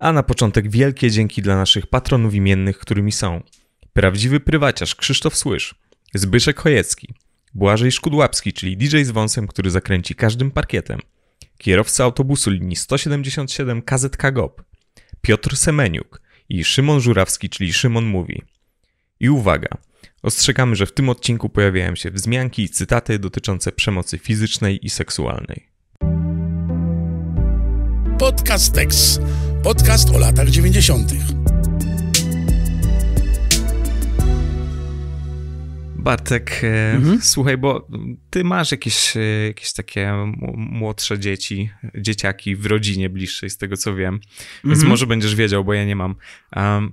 A na początek wielkie dzięki dla naszych patronów imiennych, którymi są prawdziwy prywaciarz Krzysztof Słysz, Zbyszek Chojecki, Błażej Szkudłapski, czyli DJ z wąsem, który zakręci każdym parkietem, kierowca autobusu linii 177 KZK GOP, Piotr Semeniuk i Szymon Żurawski, czyli Szymon Mówi. I uwaga! Ostrzegamy, że w tym odcinku pojawiają się wzmianki i cytaty dotyczące przemocy fizycznej i seksualnej. Podcast tekst Podcast o latach 90. Bartek, e, mhm. słuchaj, bo ty masz jakieś, e, jakieś takie młodsze dzieci, dzieciaki w rodzinie bliższej, z tego co wiem, mhm. więc może będziesz wiedział, bo ja nie mam. Um,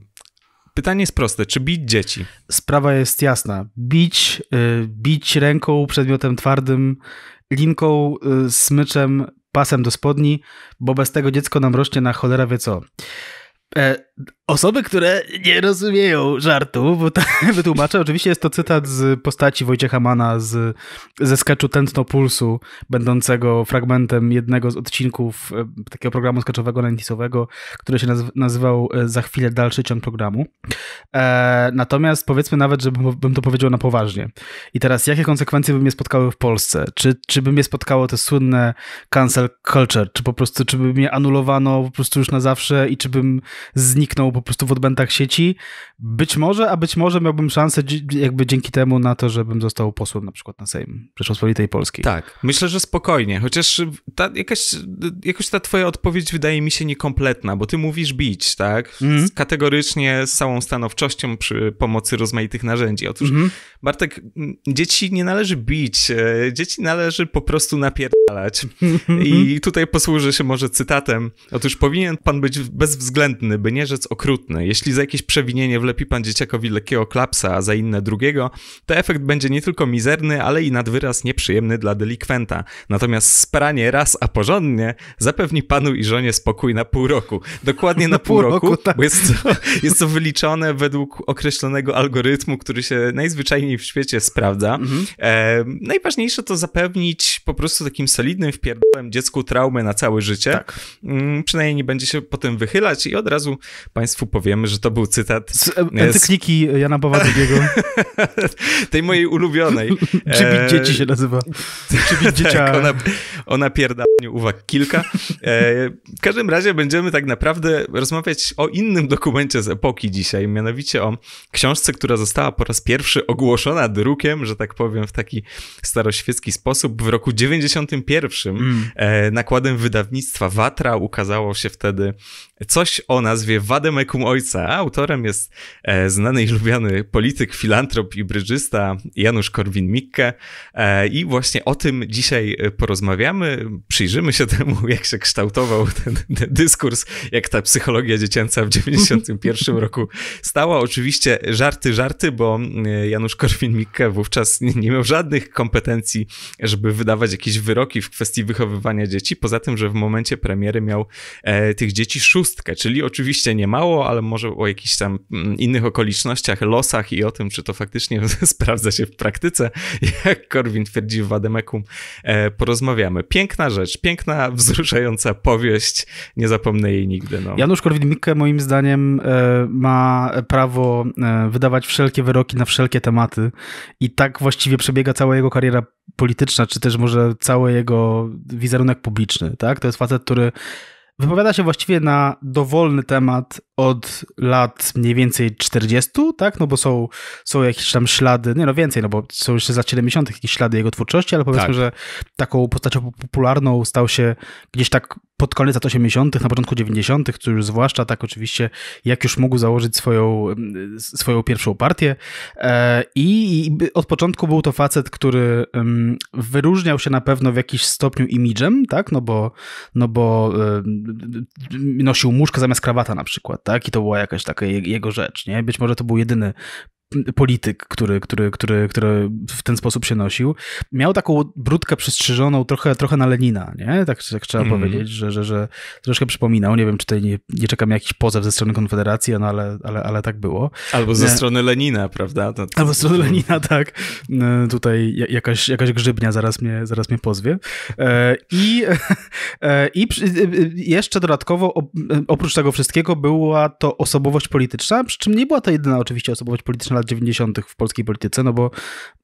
Pytanie jest proste, czy bić dzieci? Sprawa jest jasna. Bić, e, bić ręką, przedmiotem twardym, linką, smyczem, pasem do spodni, bo bez tego dziecko nam rośnie na cholera wie co. E, Osoby, które nie rozumieją żartu, bo tak wytłumaczę, oczywiście jest to cytat z postaci Wojciecha Mana z, ze sketchu Tętno Pulsu, będącego fragmentem jednego z odcinków e, takiego programu sketchowego nantisowego, który się nazywał e, za chwilę dalszy ciąg programu. E, natomiast powiedzmy nawet, żebym to powiedział na poważnie. I teraz, jakie konsekwencje by mnie spotkały w Polsce? Czy, czy by mnie spotkało te słynne cancel culture? Czy po prostu, czy by mnie anulowano po prostu już na zawsze i czy bym zniknął po prostu w odbędach sieci. Być może, a być może miałbym szansę jakby dzięki temu na to, żebym został posłem na przykład na Sejm Rzeczpospolitej Polskiej. Tak, myślę, że spokojnie, chociaż y, ta, jakaś, y, jakoś ta twoja odpowiedź wydaje mi się niekompletna, bo ty mówisz bić, tak? Mm. Kategorycznie, z całą stanowczością przy pomocy rozmaitych narzędzi. Otóż, mm Bartek, dzieci nie należy bić, e, dzieci należy po prostu napierdalać. I tutaj posłużę się może cytatem. Otóż powinien pan być bezwzględny, by nie rzec okropnie okrutny. Jeśli za jakieś przewinienie wlepi pan dzieciakowi lekkiego klapsa, a za inne drugiego, to efekt będzie nie tylko mizerny, ale i nad wyraz nieprzyjemny dla delikwenta. Natomiast spranie raz a porządnie zapewni panu i żonie spokój na pół roku. Dokładnie na pół, roku, tak. bo jest to, jest to wyliczone według określonego algorytmu, który się najzwyczajniej w świecie sprawdza. Mhm. E, najważniejsze to zapewnić po prostu takim solidnym wpierdolem dziecku traumę na całe życie. Tak. Mm, przynajmniej nie będzie się potem wychylać i od razu państwo Państwu powiemy, że to był cytat z e, e, encykliki z... Jana Pawła II. Tej mojej ulubionej. Przybić e, dzieci się nazywa. Przybić dzieciaka. tak, ona, ona pierdalaniu uwag kilka. w każdym razie będziemy tak naprawdę rozmawiać o innym dokumencie z epoki dzisiaj, mianowicie o książce, która została po raz pierwszy ogłoszona drukiem, że tak powiem, w taki staroświecki sposób w roku 91. Mm. nakładem wydawnictwa Watra ukazało się wtedy Coś o nazwie Vademecum Ojca. Autorem jest e, znany i lubiany polityk, filantrop i brydżysta Janusz Korwin-Mikke. E, I właśnie o tym dzisiaj e, porozmawiamy. Przyjrzymy się temu, jak się kształtował ten, ten dyskurs, jak ta psychologia dziecięca w 91 roku stała. Oczywiście żarty, żarty, bo Janusz Korwin-Mikke wówczas nie, nie miał żadnych kompetencji, żeby wydawać jakieś wyroki w kwestii wychowywania dzieci. Poza tym, że w momencie premiery miał tych dzieci szóstkę szóstkę, czyli oczywiście nie mało, ale może o jakichś tam mm, innych okolicznościach, losach i o tym, czy to faktycznie sprawdza się w praktyce, jak Korwin twierdzi w Wademekum, e, porozmawiamy. Piękna rzecz, piękna, wzruszająca powieść, nie zapomnę jej nigdy. No. Janusz Korwin-Mikke moim zdaniem e, ma prawo e, wydawać wszelkie wyroki na wszelkie tematy i tak właściwie przebiega cała jego kariera polityczna, czy też może cały jego wizerunek publiczny, tak? To jest facet, który Wypowiada się właściwie na dowolny temat od lat mniej więcej 40, tak? No bo są, są jakieś tam ślady, nie no więcej, no bo są jeszcze za 70 jakieś ślady jego twórczości, ale powiedzmy, tak. że taką postacią popularną stał się gdzieś tak pod koniec lat 80., na początku 90., to już zwłaszcza tak oczywiście, jak już mógł założyć swoją, mm, swoją pierwszą partię. E, I, od początku był to facet, który wyróżniał się na pewno w jakiś stopniu imidżem, tak? No bo, no bo nosił muszkę zamiast krawata na przykład tak? I to była jakaś taka jego rzecz, nie? Być może to był jedyny polityk, który, który, który, który w ten sposób się nosił, miał taką brudkę przystrzyżoną trochę, trochę na Lenina, nie? Tak, tak trzeba mm. powiedzieć, że, że, że troszkę przypominał. Nie wiem, czy tutaj nie, nie czekam jakiś pozew ze strony Konfederacji, no ale, ale, ale tak było. Albo ze nie. strony Lenina, prawda? To, to... Albo ze strony Lenina, tak. E, tutaj jakaś, jakaś grzybnia zaraz mnie, zaraz mnie pozwie. E, I, e, i jeszcze dodatkowo oprócz tego wszystkiego była to osobowość polityczna, przy czym nie była to jedyna oczywiście osobowość polityczna lat 90. w polskiej polityce, no bo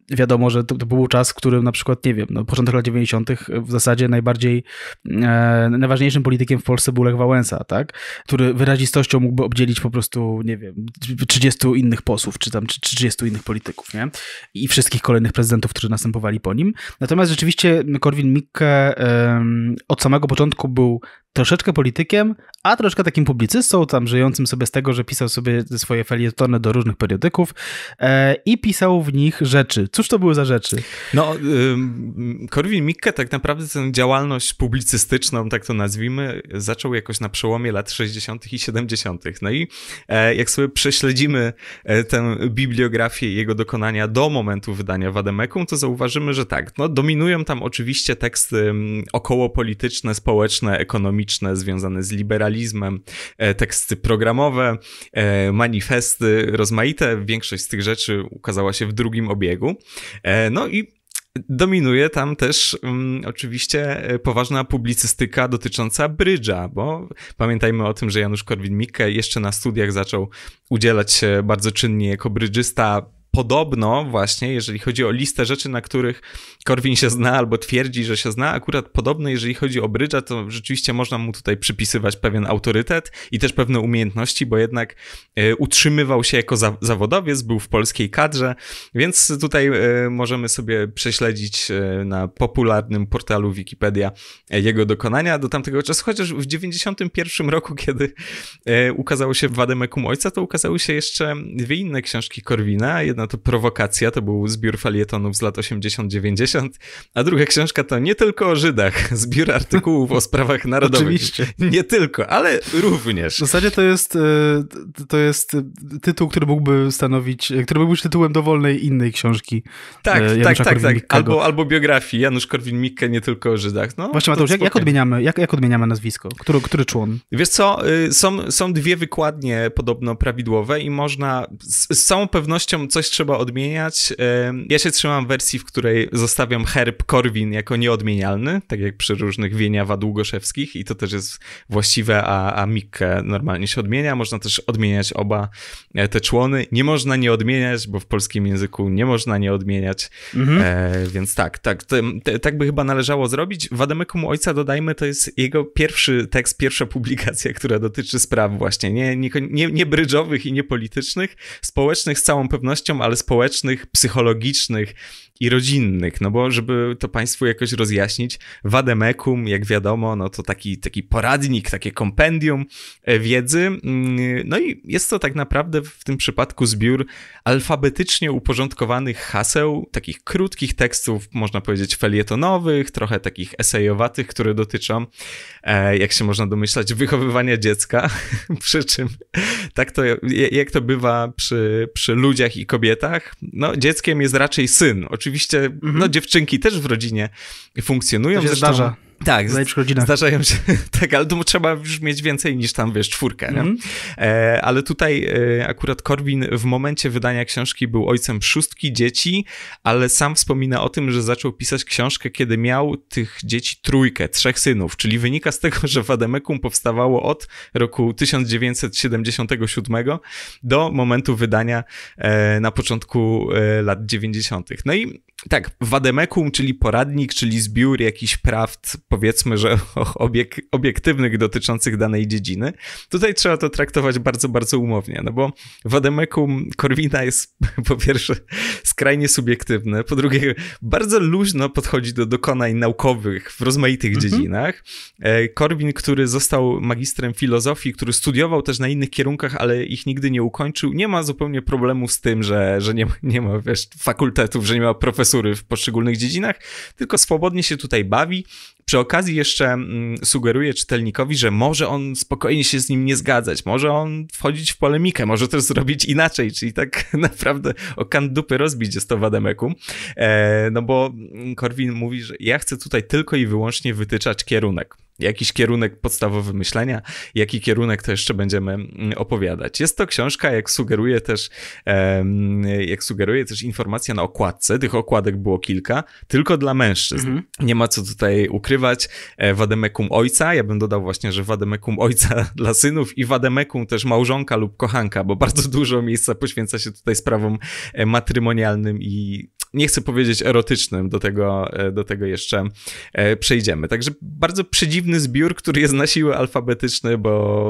wiadomo, że to, to, był czas, w którym na przykład, nie wiem, no, początek lat 90. w zasadzie najbardziej e, najważniejszym politykiem w Polsce był Lech Wałęsa, tak? który wyrazistością mógłby obdzielić po prostu, nie wiem, 30 innych posłów, czy tam 30 innych polityków, nie? I wszystkich kolejnych prezydentów, którzy następowali po nim. Natomiast rzeczywiście Korwin Mikke e, od samego początku był troszeczkę politykiem, a troszkę takim publicystą, tam żyjącym sobie z tego, że pisał sobie swoje felietony do różnych periodyków e, i pisał w nich rzeczy, cóż to były za rzeczy? No, Korwin Mikke tak naprawdę tę działalność publicystyczną, tak to nazwijmy, zaczął jakoś na przełomie lat 60. i 70. No i e, jak sobie prześledzimy e, tę bibliografię jego dokonania do momentu wydania Wademekum, to zauważymy, że tak, no dominują tam oczywiście teksty okołopolityczne, społeczne, ekonomiczne, związane z liberalizmem, e, teksty programowe, manifesty rozmaite. Większość z tych rzeczy ukazała się w drugim obiegu. E, no i Dominuje tam też um, oczywiście e, poważna publicystyka dotycząca brydża, bo pamiętajmy o tym, że Janusz Korwin-Mikke jeszcze na studiach zaczął udzielać się bardzo czynnie jako brydżysta podobno właśnie, jeżeli chodzi o listę rzeczy, na których Korwin się zna albo twierdzi, że się zna, akurat podobno jeżeli chodzi o Brydża, to rzeczywiście można mu tutaj przypisywać pewien autorytet i też pewne umiejętności, bo jednak e, utrzymywał się jako za zawodowiec, był w polskiej kadrze, więc tutaj e, możemy sobie prześledzić e, na popularnym portalu Wikipedia jego dokonania do tamtego czasu, chociaż w 91 roku, kiedy ukazało się Wademekum Ojca, to ukazały się jeszcze dwie inne książki Korwina, jedna Jedna to prowokacja, to był zbiór falietonów z lat 80-90, a druga książka to nie tylko o Żydach, zbiór artykułów o sprawach narodowych. Oczywiście. Nie tylko, ale również. W zasadzie to jest, to jest tytuł, który mógłby stanowić, który mógłby być tytułem dowolnej innej książki. Tak, tak, tak, tak. Albo, albo biografii Janusz Korwin-Mikke, nie tylko o Żydach. No, Właśnie Mateusz, jak, jak, odmieniamy, jak, jak odmieniamy nazwisko? Który, który człon? Wiesz co, są, są dwie wykładnie podobno prawidłowe i można z, z całą pewnością coś trzeba odmieniać. Ja się trzymam wersji, w której zostawiam herb Korwin jako nieodmienialny, tak jak przy różnych wieniawa długoszewskich i to też jest właściwe, a, a Mikke normalnie się odmienia. Można też odmieniać oba e, te człony. Nie można nie odmieniać, bo w polskim języku nie można nie odmieniać. Mhm. E, więc tak, tak, te, te, tak by chyba należało zrobić. Wademyku mu ojca dodajmy, to jest jego pierwszy tekst, pierwsza publikacja, która dotyczy spraw właśnie nie, nie, nie, nie brydżowych i społecznych z całą pewnością, ale społecznych, psychologicznych, i rodzinnych, no bo żeby to Państwu jakoś rozjaśnić, Wademekum, jak wiadomo, no to taki, taki poradnik, takie kompendium e, wiedzy, mm, no i jest to tak naprawdę w tym przypadku zbiór alfabetycznie uporządkowanych haseł, takich krótkich tekstów, można powiedzieć felietonowych, trochę takich esejowatych, które dotyczą, e, jak się można domyślać, wychowywania dziecka, przy czym tak to, jak to bywa przy, przy ludziach i kobietach, no dzieckiem jest raczej syn, oczywiście oczywiście, no, mhm. no dziewczynki też w rodzinie funkcjonują. To się zdarza. Tak, zdarzają się, tak, ale tu trzeba już mieć więcej niż tam, wiesz, czwórkę, mm. e, ale tutaj e, akurat Korwin w momencie wydania książki był ojcem szóstki dzieci, ale sam wspomina o tym, że zaczął pisać książkę, kiedy miał tych dzieci trójkę, trzech synów, czyli wynika z tego, że Wademekum powstawało od roku 1977 do momentu wydania e, na początku e, lat 90. No i tak, wademekum, czyli poradnik, czyli zbiór jakichś prawd, powiedzmy, że obiek, obiektywnych dotyczących danej dziedziny. Tutaj trzeba to traktować bardzo, bardzo umownie, no bo wademekum Korwina jest po pierwsze skrajnie subiektywne, po drugie bardzo luźno podchodzi do dokonań naukowych w rozmaitych mhm. dziedzinach. E, Korwin, który został magistrem filozofii, który studiował też na innych kierunkach, ale ich nigdy nie ukończył, nie ma zupełnie problemu z tym, że, że nie, ma, nie ma wiesz, fakultetów, że nie ma profesorów w poszczególnych dziedzinach, tylko swobodnie się tutaj bawi. Przy okazji jeszcze mm, sugeruje czytelnikowi, że może on spokojnie się z nim nie zgadzać, może on wchodzić w polemikę, może też zrobić inaczej, czyli tak naprawdę o dupy rozbić jest to Wademeku. E, no bo mm, Korwin mówi, że ja chcę tutaj tylko i wyłącznie wytyczać kierunek jakiś kierunek podstawowy myślenia, jaki kierunek to jeszcze będziemy mm, opowiadać. Jest to książka, jak sugeruje też, jak sugeruje też informacja na okładce. Tych okładek było kilka, tylko dla mężczyzn. Mhm. Nie ma co tutaj ukrywać. E, wademekum ojca, ja bym dodał właśnie, że wademekum ojca dla synów i wademekum też małżonka lub kochanka, bo bardzo dużo miejsca poświęca się tutaj sprawom e, matrymonialnym i nie chcę powiedzieć erotycznym, do tego, e, do tego jeszcze e, przejdziemy. Także bardzo przedziwny zbiór, który jest na siłę alfabetyczny, bo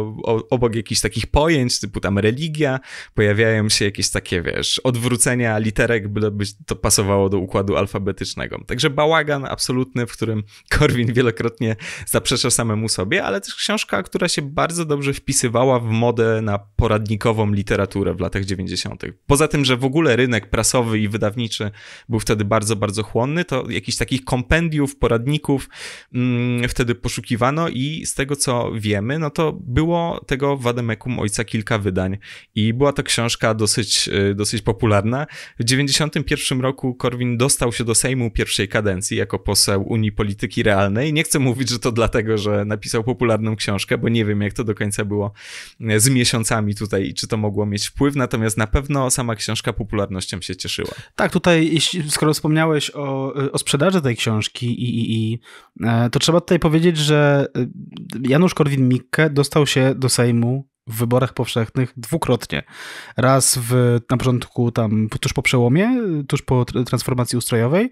obok jakichś takich pojęć, typu tam religia, pojawiają się jakieś takie, wiesz, odwrócenia literek, by to pasowało do układu alfabetycznego. Także bałagan absolutny, w którym Korwin wielokrotnie zaprzecza samemu sobie, ale też książka, która się bardzo dobrze wpisywała w modę na poradnikową literaturę w latach 90. Poza tym, że w ogóle rynek prasowy i wydawniczy był wtedy bardzo, bardzo chłonny, to jakichś takich kompendiów, poradników mm, wtedy poszukiwano i z tego, co wiemy, no to było tego Wademekum ojca kilka wydań i była to książka dosyć, y, dosyć popularna. W 91 roku Korwin dostał się do Sejmu pierwszej kadencji jako poseł Unii Polityki Realnej. Nie chcę mówić, że to dlatego, że napisał popularną książkę, bo nie wiem, jak to do końca było e, z miesiącami tutaj i czy to mogło mieć wpływ, natomiast na pewno sama książka popularnością się cieszyła. Tak, tutaj jeśli, skoro wspomniałeś o, o sprzedaży tej książki, i, i, i, e, to trzeba tutaj powiedzieć, że e, Janusz Korwin-Mikke dostał się do Sejmu w wyborach powszechnych dwukrotnie. Raz w, na początku, tam tuż po przełomie, tuż po transformacji ustrojowej,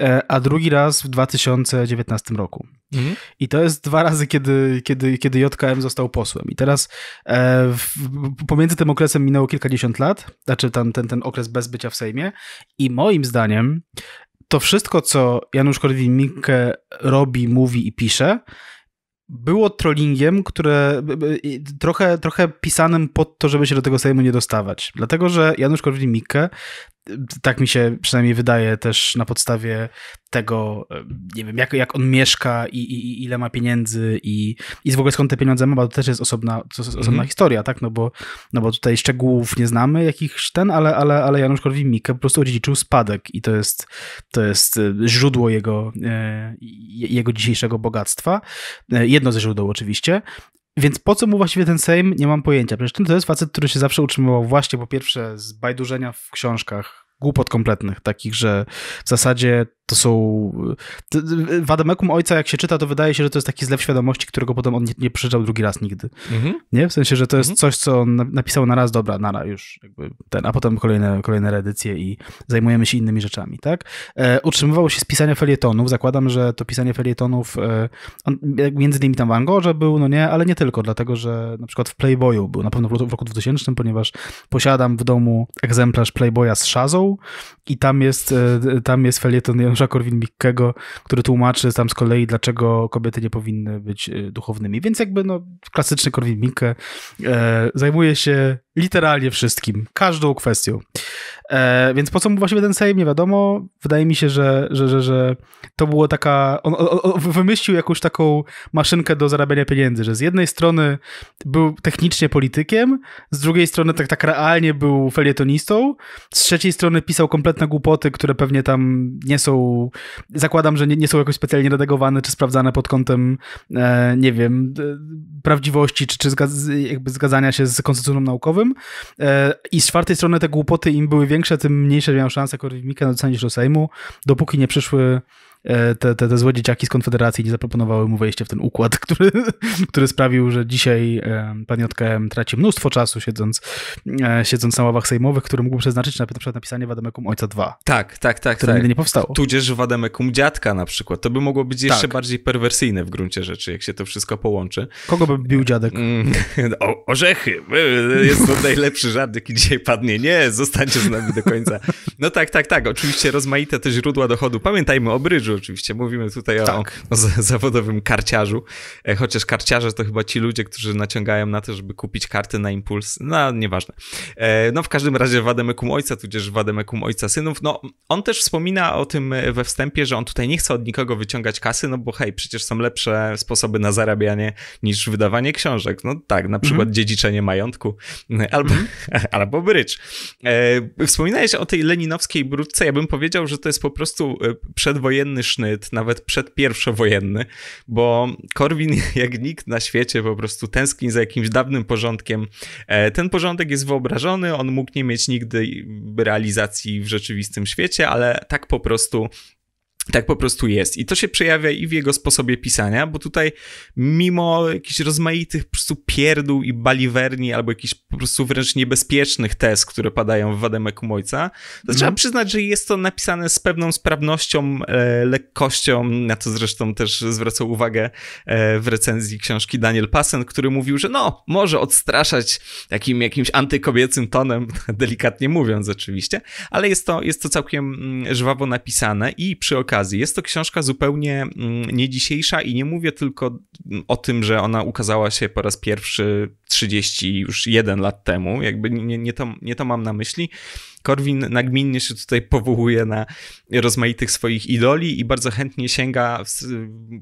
e, a drugi raz w 2019 roku. Mhm. I to jest dwa razy, kiedy, kiedy, kiedy JKM został posłem. I teraz e, w, pomiędzy tym okresem minęło kilkadziesiąt lat, znaczy tam, ten, ten okres bez bycia w Sejmie, i moim zdaniem to wszystko, co Janusz Korwin-Mikke robi, mówi i pisze, było trollingiem, które trochę, trochę pisanym pod to, żeby się do tego Sejmu nie dostawać. Dlatego, że Janusz Korwin-Mikke tak mi się przynajmniej wydaje też na podstawie tego, e, nie wiem, jak, jak on mieszka i, i, i ile ma pieniędzy i, i w ogóle skąd te pieniądze ma, bo to też jest osobna, to jest osobna mm -hmm. historia, tak? No bo, no bo tutaj szczegółów nie znamy jakichś ten, ale, ale, ale Janusz Korwin-Mikke po prostu odziedziczył spadek i to jest, to jest e, źródło jego, e, jego dzisiejszego bogactwa. Jedno ze źródeł oczywiście. Więc po co mu właściwie ten Sejm, nie mam pojęcia. Przecież ten to jest facet, który się zawsze utrzymywał właśnie po pierwsze z bajdurzenia w książkach, głupot kompletnych, takich, że w zasadzie to są... W Ojca, jak się czyta, to wydaje się, że to jest taki zlew świadomości, którego potem on nie, nie przeczytał drugi raz nigdy. Mhm. Nie? W sensie, że to jest mhm. coś, co on napisał na raz, dobra, nara, już ten, a potem kolejne, kolejne reedycje i zajmujemy się innymi rzeczami, tak? E, utrzymywał się z pisania felietonów, zakładam, że to pisanie felietonów, e, on, między innymi tam w Angorze był, no nie, ale nie tylko, dlatego, że na przykład w Playboyu był, na pewno w roku 2000, ponieważ posiadam w domu egzemplarz Playboya z Shazą i tam jest, e, tam jest felieton Tadeusza Korwin-Mikkego, który tłumaczy tam z kolei, dlaczego kobiety nie powinny być e, duchownymi. Więc jakby no, klasyczny Korwin-Mikke e, zajmuje się literalnie wszystkim, każdą kwestią. E, więc po co mu właściwie ten Sejm, nie wiadomo. Wydaje mi się, że, że, że, że to było taka... On, on, on, wymyślił jakąś taką maszynkę do zarabiania pieniędzy, że z jednej strony był technicznie politykiem, z drugiej strony tak, tak realnie był felietonistą, z trzeciej strony pisał kompletne głupoty, które pewnie tam nie są... Zakładam, że nie, nie są jakoś specjalnie redagowane czy sprawdzane pod kątem, e, nie wiem, e, prawdziwości czy, czy jakby zgadzania się z konstytucją naukowym. E, I z czwartej strony te głupoty im były większe, większa, tym mniejsze miał szanse korwin na docenie się do Sejmu, dopóki nie przyszły E, te, te, te złe dzieciaki z Konfederacji nie zaproponowały mu wejścia w ten układ, który, który sprawił, że dzisiaj e, pan JKM traci mnóstwo czasu siedząc, e, siedząc na ławach sejmowych, który mógł przeznaczyć na, na przykład napisanie Wademekum Ojca 2. Tak, tak, tak. Które tak. nigdy nie powstało. Tudzież Wademekum Dziadka na przykład. To by mogło być jeszcze tak. bardziej perwersyjne w gruncie rzeczy, jak się to wszystko połączy. Kogo by bił dziadek? Mm, o, orzechy! Jest to najlepszy żart, jaki dzisiaj padnie. Nie, zostańcie z nami do końca. No tak, tak, tak. Oczywiście rozmaite te źródła dochodu. Pamiętajmy o bryżu, karciarzy oczywiście. Mówimy tutaj tak. o, o, zawodowym karciarzu. E, chociaż karciarze to chyba ci ludzie, którzy naciągają na to, żeby kupić karty na impuls. No, nieważne. E, no, w każdym razie Wademekum ojca, tudzież Wademekum ojca synów. No, on też wspomina o tym e, we wstępie, że on tutaj nie chce od nikogo wyciągać kasy, no bo hej, przecież są lepsze sposoby na zarabianie niż wydawanie książek. No tak, na przykład mm -hmm. dziedziczenie majątku albo, mm -hmm. albo brycz. Wspominałeś o tej leninowskiej brudce. Ja bym powiedział, że to jest po prostu przedwojenny wojenny sznyt, nawet przedpierwszowojenny, bo Korwin jak nikt na świecie po prostu tęskni za jakimś dawnym porządkiem. E, ten porządek jest wyobrażony, on mógł nie mieć nigdy realizacji w rzeczywistym świecie, ale tak po prostu tak po prostu jest. I to się przejawia i w jego sposobie pisania, bo tutaj mimo jakichś rozmaitych po prostu pierdół i baliwerni, albo jakichś po prostu wręcz niebezpiecznych tez, które padają w Wademę mojca, to mhm. trzeba przyznać, że jest to napisane z pewną sprawnością, e, lekkością, na to zresztą też zwracał uwagę e, w recenzji książki Daniel Passen, który mówił, że no, może odstraszać takim jakimś antykobiecym tonem, delikatnie mówiąc oczywiście, ale jest to, jest to całkiem mm, żwawo napisane i przy okazji okazji. Jest to książka zupełnie mm, nie dzisiejsza i nie mówię tylko o tym, że ona ukazała się po raz pierwszy 31 już jeden lat temu, jakby nie, nie, to, nie to mam na myśli, Korwin nagminnie się tutaj powołuje na rozmaitych swoich idoli i bardzo chętnie sięga z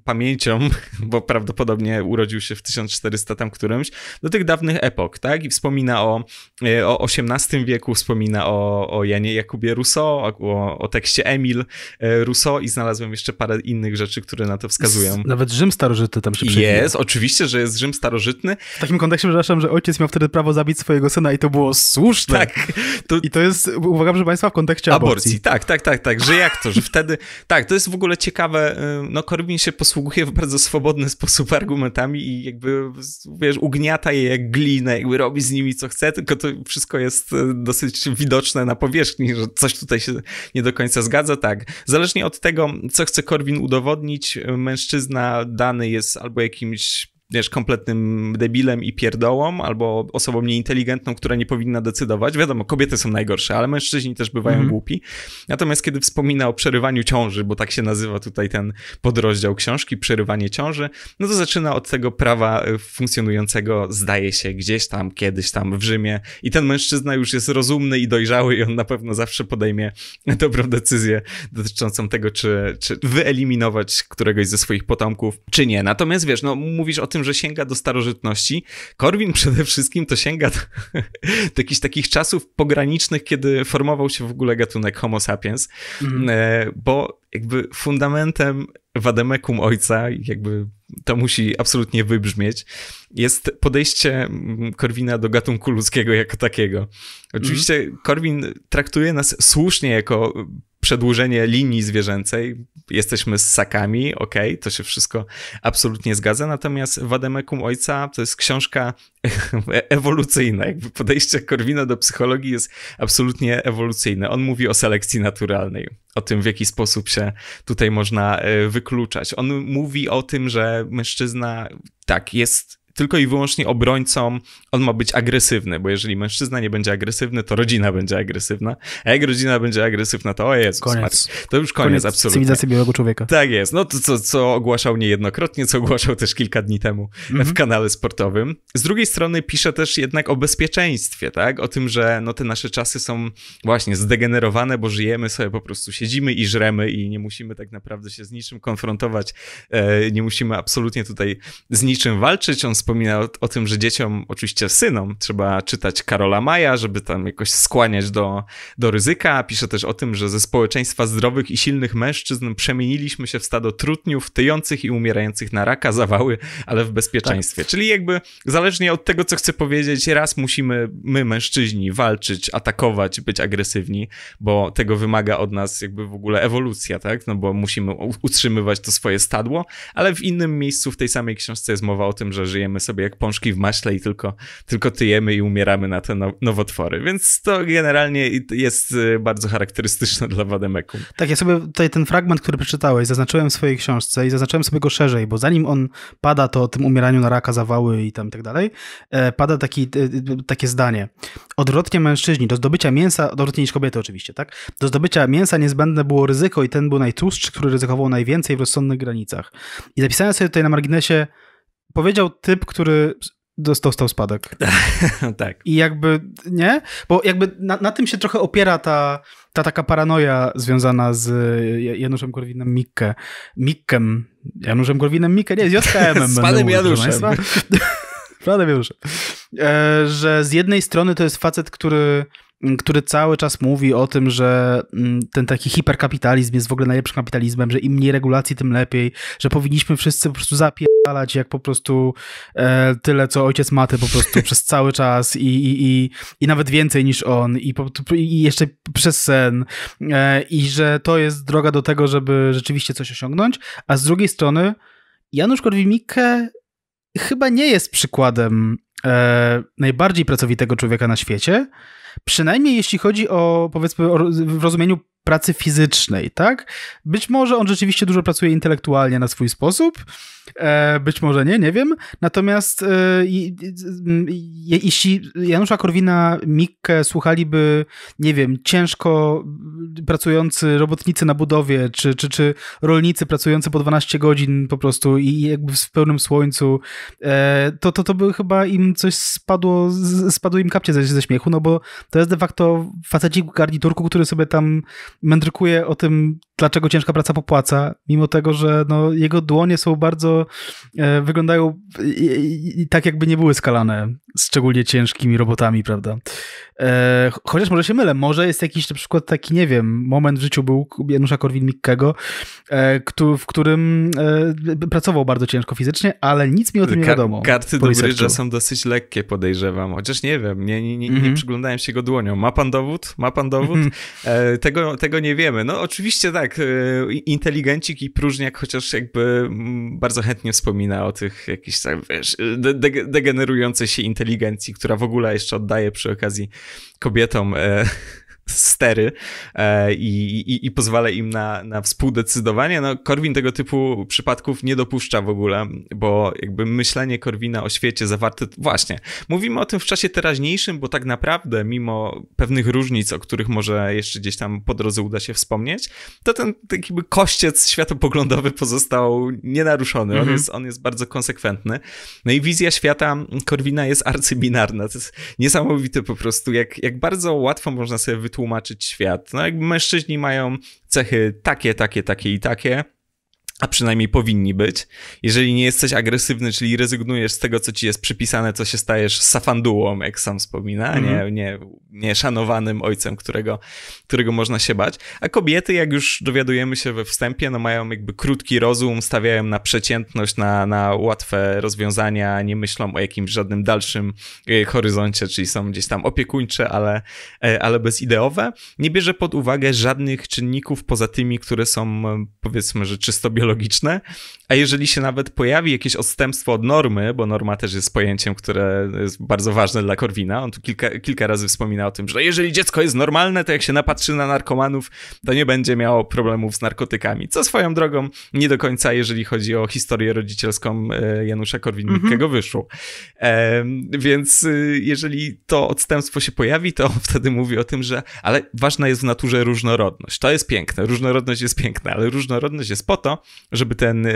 pamięcią, bo prawdopodobnie urodził się w 1400 tam którymś, do tych dawnych epok, tak? I wspomina o, e, o XVIII wieku, wspomina o, o Janie Jakubie Rousseau, o, o tekście Emil e, Rousseau i znalazłem jeszcze parę innych rzeczy, które na to wskazują. Nawet Rzym starożytny tam się przewija. Jest, oczywiście, że jest Rzym starożytny. W takim kontekście przepraszam, że ojciec miał wtedy prawo zabić swojego syna i to było słuszne. Tak. To... I to jest uwaga, proszę Państwa, w kontekście aborcji. aborcji. Tak, tak, tak, tak, że jak to, że wtedy, tak, to jest w ogóle ciekawe, no Korwin się posługuje w bardzo swobodny sposób argumentami i jakby, wiesz, ugniata je jak glinę, jakby robi z nimi co chce, tylko to wszystko jest y, dosyć widoczne na powierzchni, że coś tutaj się nie do końca zgadza, tak. Zależnie od tego, co chce Korwin udowodnić, y, mężczyzna dany jest albo jakimś wiesz, kompletnym debilem i pierdołą, albo osobą nieinteligentną, która nie powinna decydować. Wiadomo, kobiety są najgorsze, ale mężczyźni też bywają mhm. głupi. Natomiast kiedy wspomina o przerywaniu ciąży, bo tak się nazywa tutaj ten podrozdział książki, przerywanie ciąży, no to zaczyna od tego prawa e, funkcjonującego, zdaje się, gdzieś tam, kiedyś tam w Rzymie. I ten mężczyzna już jest rozumny i dojrzały i on na pewno zawsze podejmie dobrą decyzję dotyczącą tego, czy, czy wyeliminować któregoś ze swoich potomków, czy nie. Natomiast wiesz, no mówisz o tym, tym, że sięga do starożytności. Korwin przede wszystkim to sięga do, do jakichś takich czasów pogranicznych, kiedy formował się w ogóle gatunek Homo sapiens, mm. bo jakby fundamentem wademekum ojca, jakby to musi absolutnie wybrzmieć, jest podejście mm, Korwina do gatunku ludzkiego jako takiego. Oczywiście mm. Korwin traktuje nas słusznie jako przedłużenie linii zwierzęcej, jesteśmy ssakami, okej, okay, to się wszystko absolutnie zgadza, natomiast Wademekum Ojca to jest książka e-, ewolucyjna, jakby podejście Korwina do psychologii jest absolutnie ewolucyjne. On mówi o selekcji naturalnej, o tym w jaki sposób się tutaj można e, wykluczać. On mówi o tym, że mężczyzna tak, jest tylko i wyłącznie obrońcą, on ma być agresywny, bo jeżeli mężczyzna nie będzie agresywny, to rodzina będzie agresywna, a jak rodzina będzie agresywna, to o Jezus koniec. to już koniec, koniec absolutnie. cywilizacji białego człowieka. Tak jest, no to co, co ogłaszał niejednokrotnie, co ogłaszał też kilka dni temu mm -hmm. w kanale sportowym. Z drugiej strony pisze też jednak o bezpieczeństwie, tak, o tym, że no te nasze czasy są właśnie zdegenerowane, bo żyjemy sobie, po prostu siedzimy i żremy i nie musimy tak naprawdę się z niczym konfrontować, e, nie musimy absolutnie tutaj z niczym walczyć, on wspomina o, o, tym, że dzieciom, oczywiście synom, trzeba czytać Karola Maja, żeby tam jakoś skłaniać do, do ryzyka. Pisze też o tym, że ze społeczeństwa zdrowych i silnych mężczyzn przemieniliśmy się w stado trutniów, tyjących i umierających na raka, zawały, ale w bezpieczeństwie. Tak. Czyli jakby zależnie od tego, co chcę powiedzieć, raz musimy my, mężczyźni, walczyć, atakować, być agresywni, bo tego wymaga od nas jakby w ogóle ewolucja, tak? No bo musimy utrzymywać to swoje stadło, ale w innym miejscu w tej samej książce jest mowa o tym, że żyjemy sobie jak pączki w maśle i tylko, tylko tyjemy i umieramy na te nowotwory. Więc to generalnie jest y, bardzo charakterystyczne dla Wademeku. Tak, ja sobie tutaj ten fragment, który przeczytałeś, zaznaczyłem w swojej książce i zaznaczyłem sobie go szerzej, bo zanim on pada, to o tym umieraniu na raka, zawały i tam i tak dalej, e, pada taki, e, e, takie zdanie. Odwrotnie mężczyźni, do zdobycia mięsa, odwrotnie niż kobiety oczywiście, tak? Do zdobycia mięsa niezbędne było ryzyko i ten był najtłustszy, który ryzykował najwięcej w rozsądnych granicach. I zapisałem sobie tutaj na marginesie powiedział typ, który dostał spadek. tak. I jakby, nie? Bo jakby na, na, tym się trochę opiera ta, ta taka paranoja związana z Januszem Korwinem Mikke. Mikkem. Januszem Korwinem Mikke, nie, z JKM. z panem Januszem prawda E, że z jednej strony to jest facet, który mm, który cały czas mówi o tym, że mm, ten taki hiperkapitalizm jest w ogóle najlepszym kapitalizmem, że im mniej regulacji, tym lepiej, że powinniśmy wszyscy po prostu zapierdalać jak po prostu e, tyle, co ojciec maty po prostu przez cały czas i, i, i, i nawet więcej niż on i, po, i jeszcze przez sen e, i że to jest droga do tego, żeby rzeczywiście coś osiągnąć, a z drugiej strony Janusz Korwin-Mikke chyba nie jest przykładem e, najbardziej pracowitego człowieka na świecie. Przynajmniej jeśli chodzi o, powiedzmy, o, w rozumieniu pracy fizycznej, tak? Być może on rzeczywiście dużo pracuje intelektualnie na swój sposób, e, być może nie, nie wiem. Natomiast e, jeśli Janusza Korwina-Mikke słuchaliby, nie wiem, ciężko pracujący robotnicy na budowie, czy, czy, czy rolnicy pracujący po 12 godzin po prostu i jakby w pełnym słońcu, e, to, to, to by chyba im coś spadło, spadło im kapcie ze, ze śmiechu, no bo to jest de facto facecik garniturku, który sobie tam mędrkuje o tym, dlaczego ciężka praca popłaca, mimo tego, że no, jego dłonie są bardzo, e, wyglądają i, i, i tak, jakby nie były skalane szczególnie ciężkimi robotami, prawda? E, chociaż może się mylę, może jest jakiś na przykład taki, nie wiem, moment w życiu był Janusza Korwin-Mikkego, e, w którym e, pracował bardzo ciężko fizycznie, ale nic mi o tym nie wiadomo. Karty do Brydża są dosyć lekkie, podejrzewam, chociaż nie wiem, nie, nie, nie, nie mm -hmm. przyglądałem się jego dłoniom. Ma pan dowód? Ma pan dowód? Mhm. E, tego, tego tego nie wiemy. No oczywiście tak, e, inteligencik i próżniak chociaż jakby mm, bardzo chętnie wspomina o tych jakichś tak, wiesz, de degenerującej się inteligencji, która w ogóle jeszcze oddaje przy okazji kobietom e stery e, i, i, i, pozwala im na, na współdecydowanie. No, Korwin tego typu przypadków nie dopuszcza w ogóle, bo jakby myślenie Korwina o świecie zawarte właśnie. Mówimy o tym w czasie teraźniejszym, bo tak naprawdę mimo pewnych różnic, o których może jeszcze gdzieś tam po drodze uda się wspomnieć, to ten taki kościec światopoglądowy pozostał nienaruszony. On, mhm. jest, on jest bardzo konsekwentny. No i wizja świata Korwina jest arcybinarna. To jest niesamowite po prostu, jak, jak bardzo łatwo można sobie wytłumaczyć tłumaczyć świat. No jakby mężczyźni mają cechy takie, takie, takie i takie a przynajmniej powinni być. Jeżeli nie jesteś agresywny, czyli rezygnujesz z tego, co ci jest przypisane, to się stajesz safandułą, jak sam wspomina, mm -hmm. nie, mhm. nie, nie szanowanym ojcem, którego, którego można się bać. A kobiety, jak już dowiadujemy się we wstępie, no mają jakby krótki rozum, stawiają na przeciętność, na, na łatwe rozwiązania, nie myślą o jakimś żadnym dalszym y, horyzoncie, czyli są gdzieś tam opiekuńcze, ale, e, ale bezideowe. Nie bierze pod uwagę żadnych czynników poza tymi, które są e, powiedzmy, że czysto biologiczne patologiczne, a jeżeli się nawet pojawi jakieś odstępstwo od normy, bo norma też jest pojęciem, które jest bardzo ważne dla Korwina, on tu kilka, kilka razy wspomina o tym, że jeżeli dziecko jest normalne, to jak się napatrzy na narkomanów, to nie będzie miało problemów z narkotykami, co swoją drogą nie do końca, jeżeli chodzi o historię rodzicielską e, Janusza Korwin-Mikkego mhm. wyszło. Więc y, jeżeli to odstępstwo się pojawi, to wtedy mówi o tym, że ale ważna jest w naturze różnorodność. To jest piękne, różnorodność jest piękna, ale różnorodność jest po to, żeby ten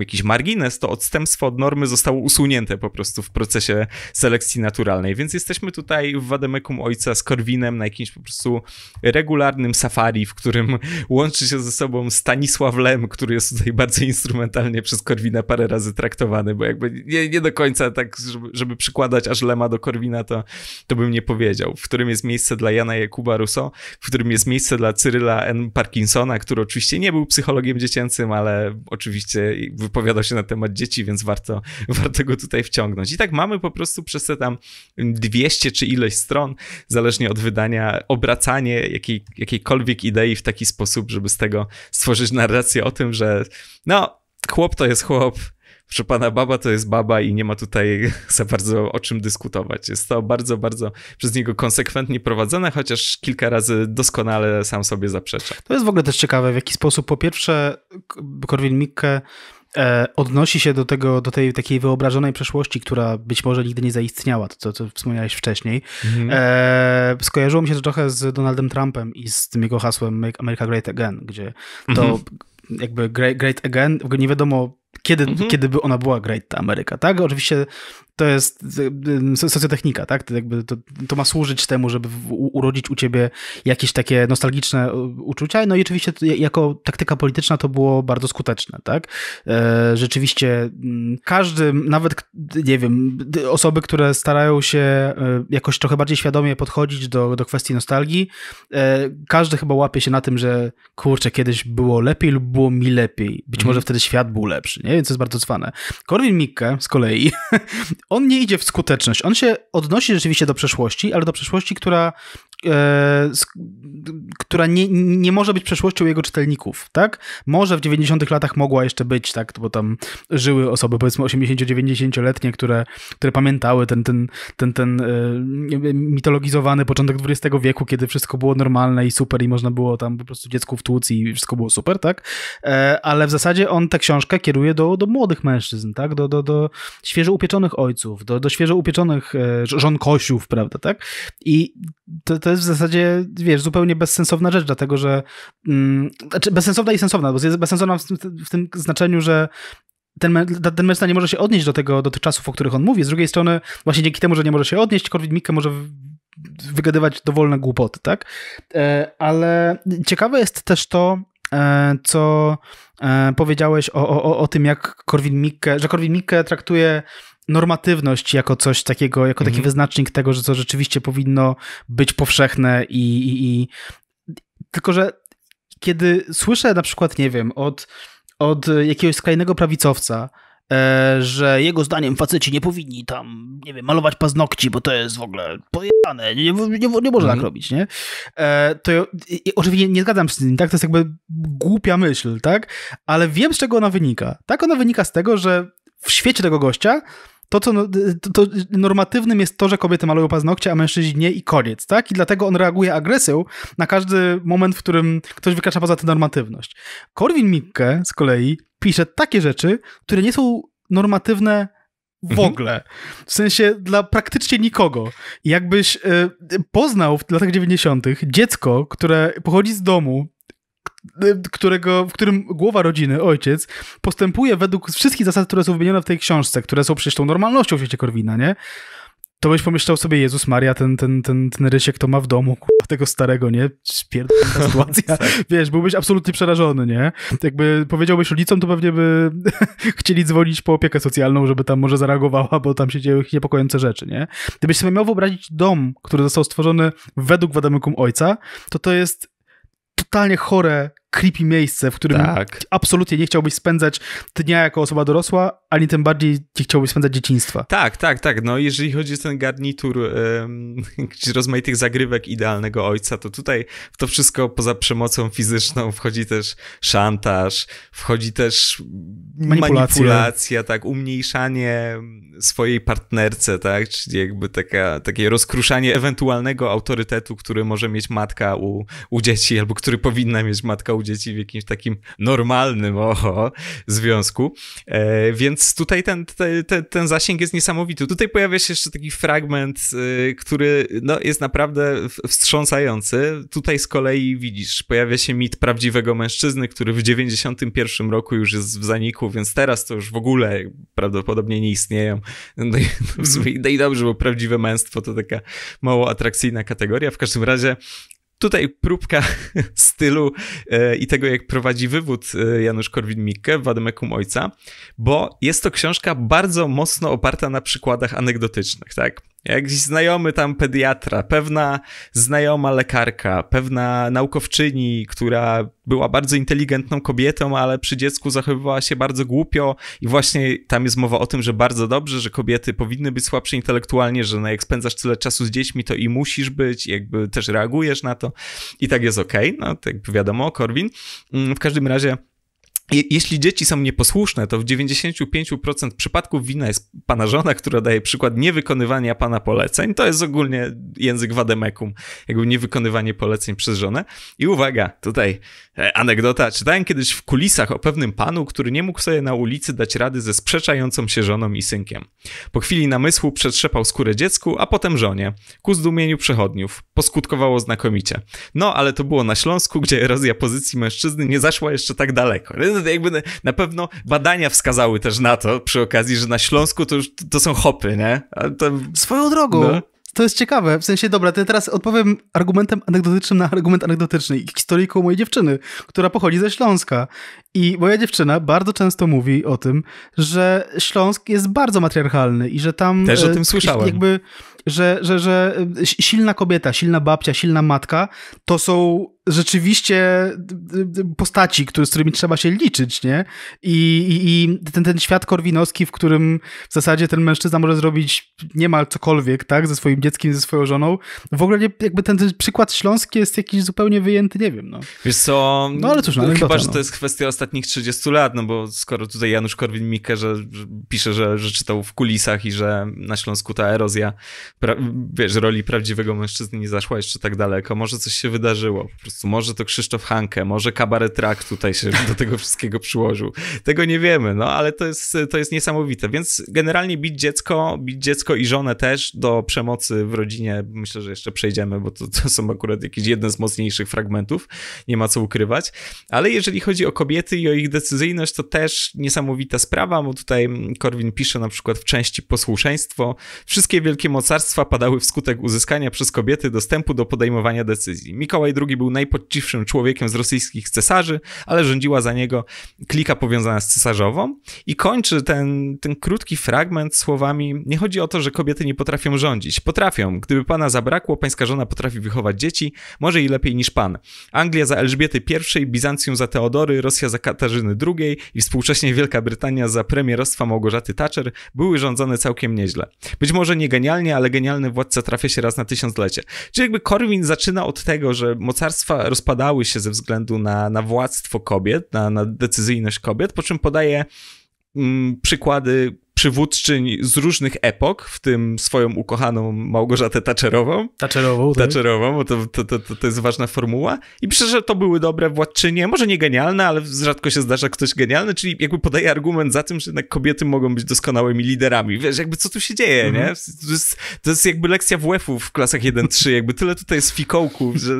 jakiś margines, to odstępstwo od normy zostało usunięte po prostu w procesie selekcji naturalnej. Więc jesteśmy tutaj w Wademekum Ojca z Korwinem na jakimś po prostu regularnym safari, w którym łączy się ze sobą Stanisław Lem, który jest tutaj bardzo instrumentalnie przez Korwina parę razy traktowany, bo jakby nie, nie do końca tak, żeby, żeby, przykładać aż Lema do Korwina, to, to bym nie powiedział. W którym jest miejsce dla Jana Jakuba Russo, w którym jest miejsce dla Cyryla N. Parkinsona, który oczywiście nie był psychologiem dziecięcym, ale oczywiście wypowiadał się na temat dzieci, więc warto, warto go tutaj wciągnąć. I tak mamy po prostu przez te tam 200 czy ileś stron, zależnie od wydania, obracanie jakiej, jakiejkolwiek idei w taki sposób, żeby z tego stworzyć narrację o tym, że no, chłop to jest chłop, że pana baba to jest baba i nie ma tutaj za bardzo o czym dyskutować. Jest to bardzo, bardzo przez niego konsekwentnie prowadzone, chociaż kilka razy doskonale sam sobie zaprzecza. To jest w ogóle też ciekawe, w jaki sposób po pierwsze Korwin Mikke e, odnosi się do tego, do tej takiej wyobrażonej przeszłości, która być może nigdy nie zaistniała, to co, wspomniałeś wcześniej. Mhm. E, skojarzyło mi się to trochę z Donaldem Trumpem i z tym jego hasłem Make America Great Again, gdzie to mhm. jakby great, great Again, nie wiadomo kiedy, mhm. kiedy by ona była Great Ameryka, tak? Oczywiście to jest socjotechnika, tak? To, jakby to, to ma służyć temu, żeby urodzić u ciebie jakieś takie nostalgiczne y, uczucia. No i oczywiście y, jako taktyka polityczna to było bardzo skuteczne, tak? E, rzeczywiście każdy, nawet, nie wiem, osoby, które starają się y, jakoś trochę bardziej świadomie podchodzić do, do kwestii nostalgii, e, każdy chyba łapie się na tym, że kurczę, kiedyś było lepiej lub było mi lepiej. Być mm. może wtedy świat był lepszy, nie? Więc to jest bardzo cwane. Korwin Mikke z kolei on nie idzie w skuteczność. On się odnosi rzeczywiście do przeszłości, ale do przeszłości, która E, która nie, nie może być przeszłością jego czytelników, tak? Może w 90-tych latach mogła jeszcze być, tak? Bo tam żyły osoby, powiedzmy 80-90-letnie, które, które pamiętały ten, ten, ten, ten e, mitologizowany początek XX wieku, kiedy wszystko było normalne i super i można było tam po prostu dziecku wtłuc i wszystko było super, tak? E, ale w zasadzie on tę książkę kieruje do, do młodych mężczyzn, tak? Do, do, do świeżo upieczonych ojców, do, do świeżo upieczonych żonkościów, prawda, tak? I to, to to jest w zasadzie, wiesz, zupełnie bezsensowna rzecz, dlatego że. Mm, znaczy bezsensowna i sensowna, bo jest bezsensowna w tym, w tym znaczeniu, że ten, ten mężczyzna nie może się odnieść do tego, do tych czasów, o których on mówi. Z drugiej strony, właśnie dzięki temu, że nie może się odnieść, Korwin Mikke może wygadywać dowolne głupoty, tak? E, ale ciekawe jest też to, e, co e, powiedziałeś o, o, o tym, jak Korwin Mikke, że Korwin Mikke traktuje normatywność jako coś takiego, jako taki mhm. wyznacznik tego, że co rzeczywiście powinno być powszechne i, i, i... tylko, że kiedy słyszę na przykład, nie wiem, od, od jakiegoś skrajnego prawicowca, e, że jego zdaniem faceci nie powinni tam, nie wiem, malować paznokci, bo to jest w ogóle pojebane, nie, nie, nie, nie można tak mhm. robić, nie? E, to oczywiście nie zgadzam się z nim, tak? To jest jakby głupia myśl, tak? Ale wiem, z czego ona wynika. Tak, ona wynika z tego, że w świecie tego gościa to, co no, y, to, to normatywnym jest to, że kobiety malują paznokcie, a mężczyźni nie i koniec, tak? I dlatego on reaguje agresją na każdy moment, w którym ktoś wykracza poza tę normatywność. Korwin Mikke z kolei pisze takie rzeczy, które nie są normatywne w mhm. ogóle. W sensie dla praktycznie nikogo. Jakbyś y, poznał w latach 90. dziecko, które pochodzi z domu, Y, którego, w którym głowa rodziny, ojciec, postępuje według wszystkich zasad, które są wymienione w tej książce, które są przecież tą normalnością w świecie Korwina, nie? To byś pomyślał sobie, Jezus Maria, ten, ten, ten, ten rysiek to ma w domu, kurwa, tego starego, nie? Spierdolona sytuacja. Tak. Wiesz, byłbyś absolutnie przerażony, nie? Jakby powiedziałbyś rodzicom, to pewnie by chcieli dzwonić po opiekę socjalną, żeby tam może zareagowała, bo tam się dzieją niepokojące rzeczy, nie? Gdybyś sobie miał wyobrazić dom, który został stworzony według wadamykum ojca, to to jest totalnie chore creepy miejsce, w którym tak. absolutnie nie chciałbyś spędzać dnia jako osoba dorosła, ani tym bardziej nie chciałbyś spędzać dzieciństwa. Tak, tak, tak. No jeżeli chodzi o ten garnitur um, rozmaitych zagrywek idealnego ojca, to tutaj w to wszystko poza przemocą fizyczną wchodzi też szantaż, wchodzi też manipulacja, manipulacja tak, umniejszanie swojej partnerce, tak, czyli jakby taka, takie rozkruszanie ewentualnego autorytetu, który może mieć matka u, u dzieci albo który powinna mieć matka u u dzieci w jakimś takim normalnym oho, związku. E, więc tutaj ten, ten, ten zasięg jest niesamowity. Tutaj pojawia się jeszcze taki fragment, e, który no, jest naprawdę wstrząsający. Tutaj z kolei widzisz, pojawia się mit prawdziwego mężczyzny, który w 91 roku już jest w zaniku, więc teraz to już w ogóle prawdopodobnie nie istnieją. No i, no, w sumie, no i dobrze, bo prawdziwe męstwo to taka mało atrakcyjna kategoria. W każdym razie Tutaj próbka stylu e, i tego, jak prowadzi wywód e, Janusz Korwin-Mikke w Ademekum Ojca, bo jest to książka bardzo mocno oparta na przykładach anegdotycznych, tak? Jakiś znajomy tam pediatra, pewna znajoma lekarka, pewna naukowczyni, która była bardzo inteligentną kobietą, ale przy dziecku zachowywała się bardzo głupio i właśnie tam jest mowa o tym, że bardzo dobrze, że kobiety powinny być słabsze intelektualnie, że no jak spędzasz tyle czasu z dziećmi, to i musisz być, jakby też reagujesz na to i tak jest okej, okay. no tak wiadomo, Korwin. Mm, w każdym razie jeśli dzieci są nieposłuszne, to w 95% przypadków wina jest pana żona, która daje przykład niewykonywania pana poleceń. To jest ogólnie język wademekum, jakby niewykonywanie poleceń przez żonę. I uwaga, tutaj e, anegdota. Czytałem kiedyś w kulisach o pewnym panu, który nie mógł sobie na ulicy dać rady ze sprzeczającą się żoną i synkiem. Po chwili namysłu przetrzepał skórę dziecku, a potem żonie. Ku zdumieniu przechodniów. Poskutkowało znakomicie. No, ale to było na Śląsku, gdzie erozja pozycji mężczyzny nie zaszła jeszcze tak daleko jakby na, pewno badania wskazały też na to przy okazji, że na Śląsku to już to są hopy, nie? Swoją drogą. No. To jest ciekawe, w sensie, dobra, to ja teraz odpowiem argumentem anegdotycznym na argument anegdotyczny i mojej dziewczyny, która pochodzi ze Śląska. I moja dziewczyna bardzo często mówi o tym, że Śląsk jest bardzo matriarchalny i że tam... Też o e, tym słyszałem. Jakby, że, że, że e, silna kobieta, silna babcia, silna matka to są rzeczywiście postaci, które z którymi trzeba się liczyć, nie? I, i, i ten, ten świat korwinowski, w którym w zasadzie ten mężczyzna może zrobić niemal cokolwiek, tak? Ze swoim dzieckiem, ze swoją żoną. W ogóle nie, jakby ten, ten przykład śląski jest jakiś zupełnie wyjęty, nie wiem, no. Wiesz co, no, ale cóż, no, chyba, że to no. jest kwestia ostatnich 30 lat, no bo skoro tutaj Janusz Korwin-Mikke że, że pisze, że, że czytał w kulisach i że na Śląsku ta erozja, pra, wiesz, roli prawdziwego mężczyzny nie zaszła jeszcze tak daleko, może coś się wydarzyło po prostu może to Krzysztof Hanke, może kabaret rak tutaj się do tego wszystkiego przyłożył. Tego nie wiemy, no ale to jest, to jest niesamowite. Więc generalnie bić dziecko, bić dziecko i żonę też do przemocy w rodzinie. Myślę, że jeszcze przejdziemy, bo to, to są akurat jakieś jeden z mocniejszych fragmentów. Nie ma co ukrywać. Ale jeżeli chodzi o kobiety i o ich decyzyjność, to też niesamowita sprawa, bo tutaj Korwin pisze na przykład w części posłuszeństwo. Wszystkie wielkie mocarstwa padały wskutek uzyskania przez kobiety dostępu do podejmowania decyzji. Mikołaj II był naj najpoczciwszym człowiekiem z rosyjskich cesarzy, ale rządziła za niego klika powiązana z cesarzową i kończy ten, ten krótki fragment słowami nie chodzi o to, że kobiety nie potrafią rządzić. Potrafią. Gdyby pana zabrakło, pańska żona potrafi wychować dzieci, może i lepiej niż pan. Anglia za Elżbiety I, Bizancjum za Teodory, Rosja za Katarzyny II i współcześnie Wielka Brytania za premierostwa Małgorzaty Thatcher były rządzone całkiem nieźle. Być może nie genialnie, ale genialny władca trafia się raz na tysiąclecie. Czyli jakby Korwin zaczyna od tego, że mocarstwa rozpadały się ze względu na, na władztwo kobiet, na, na decyzyjność kobiet, po czym podaje mm, przykłady przywódczyń z różnych epok, w tym swoją ukochaną Małgorzatę Thatcherową. Thatcherową, tak? Thatcherową, bo to, to, to, to jest ważna formuła. I myślę, że to były dobre władczynie, może nie genialne, ale rzadko się zdarza ktoś genialny, czyli jakby podaje argument za tym, że jednak kobiety mogą być doskonałymi liderami. Wiesz, jakby co tu się dzieje, nie? Mhm. To jest, to jest, jakby lekcja WF-u w klasach 1-3, jakby tyle tutaj jest fikołków, że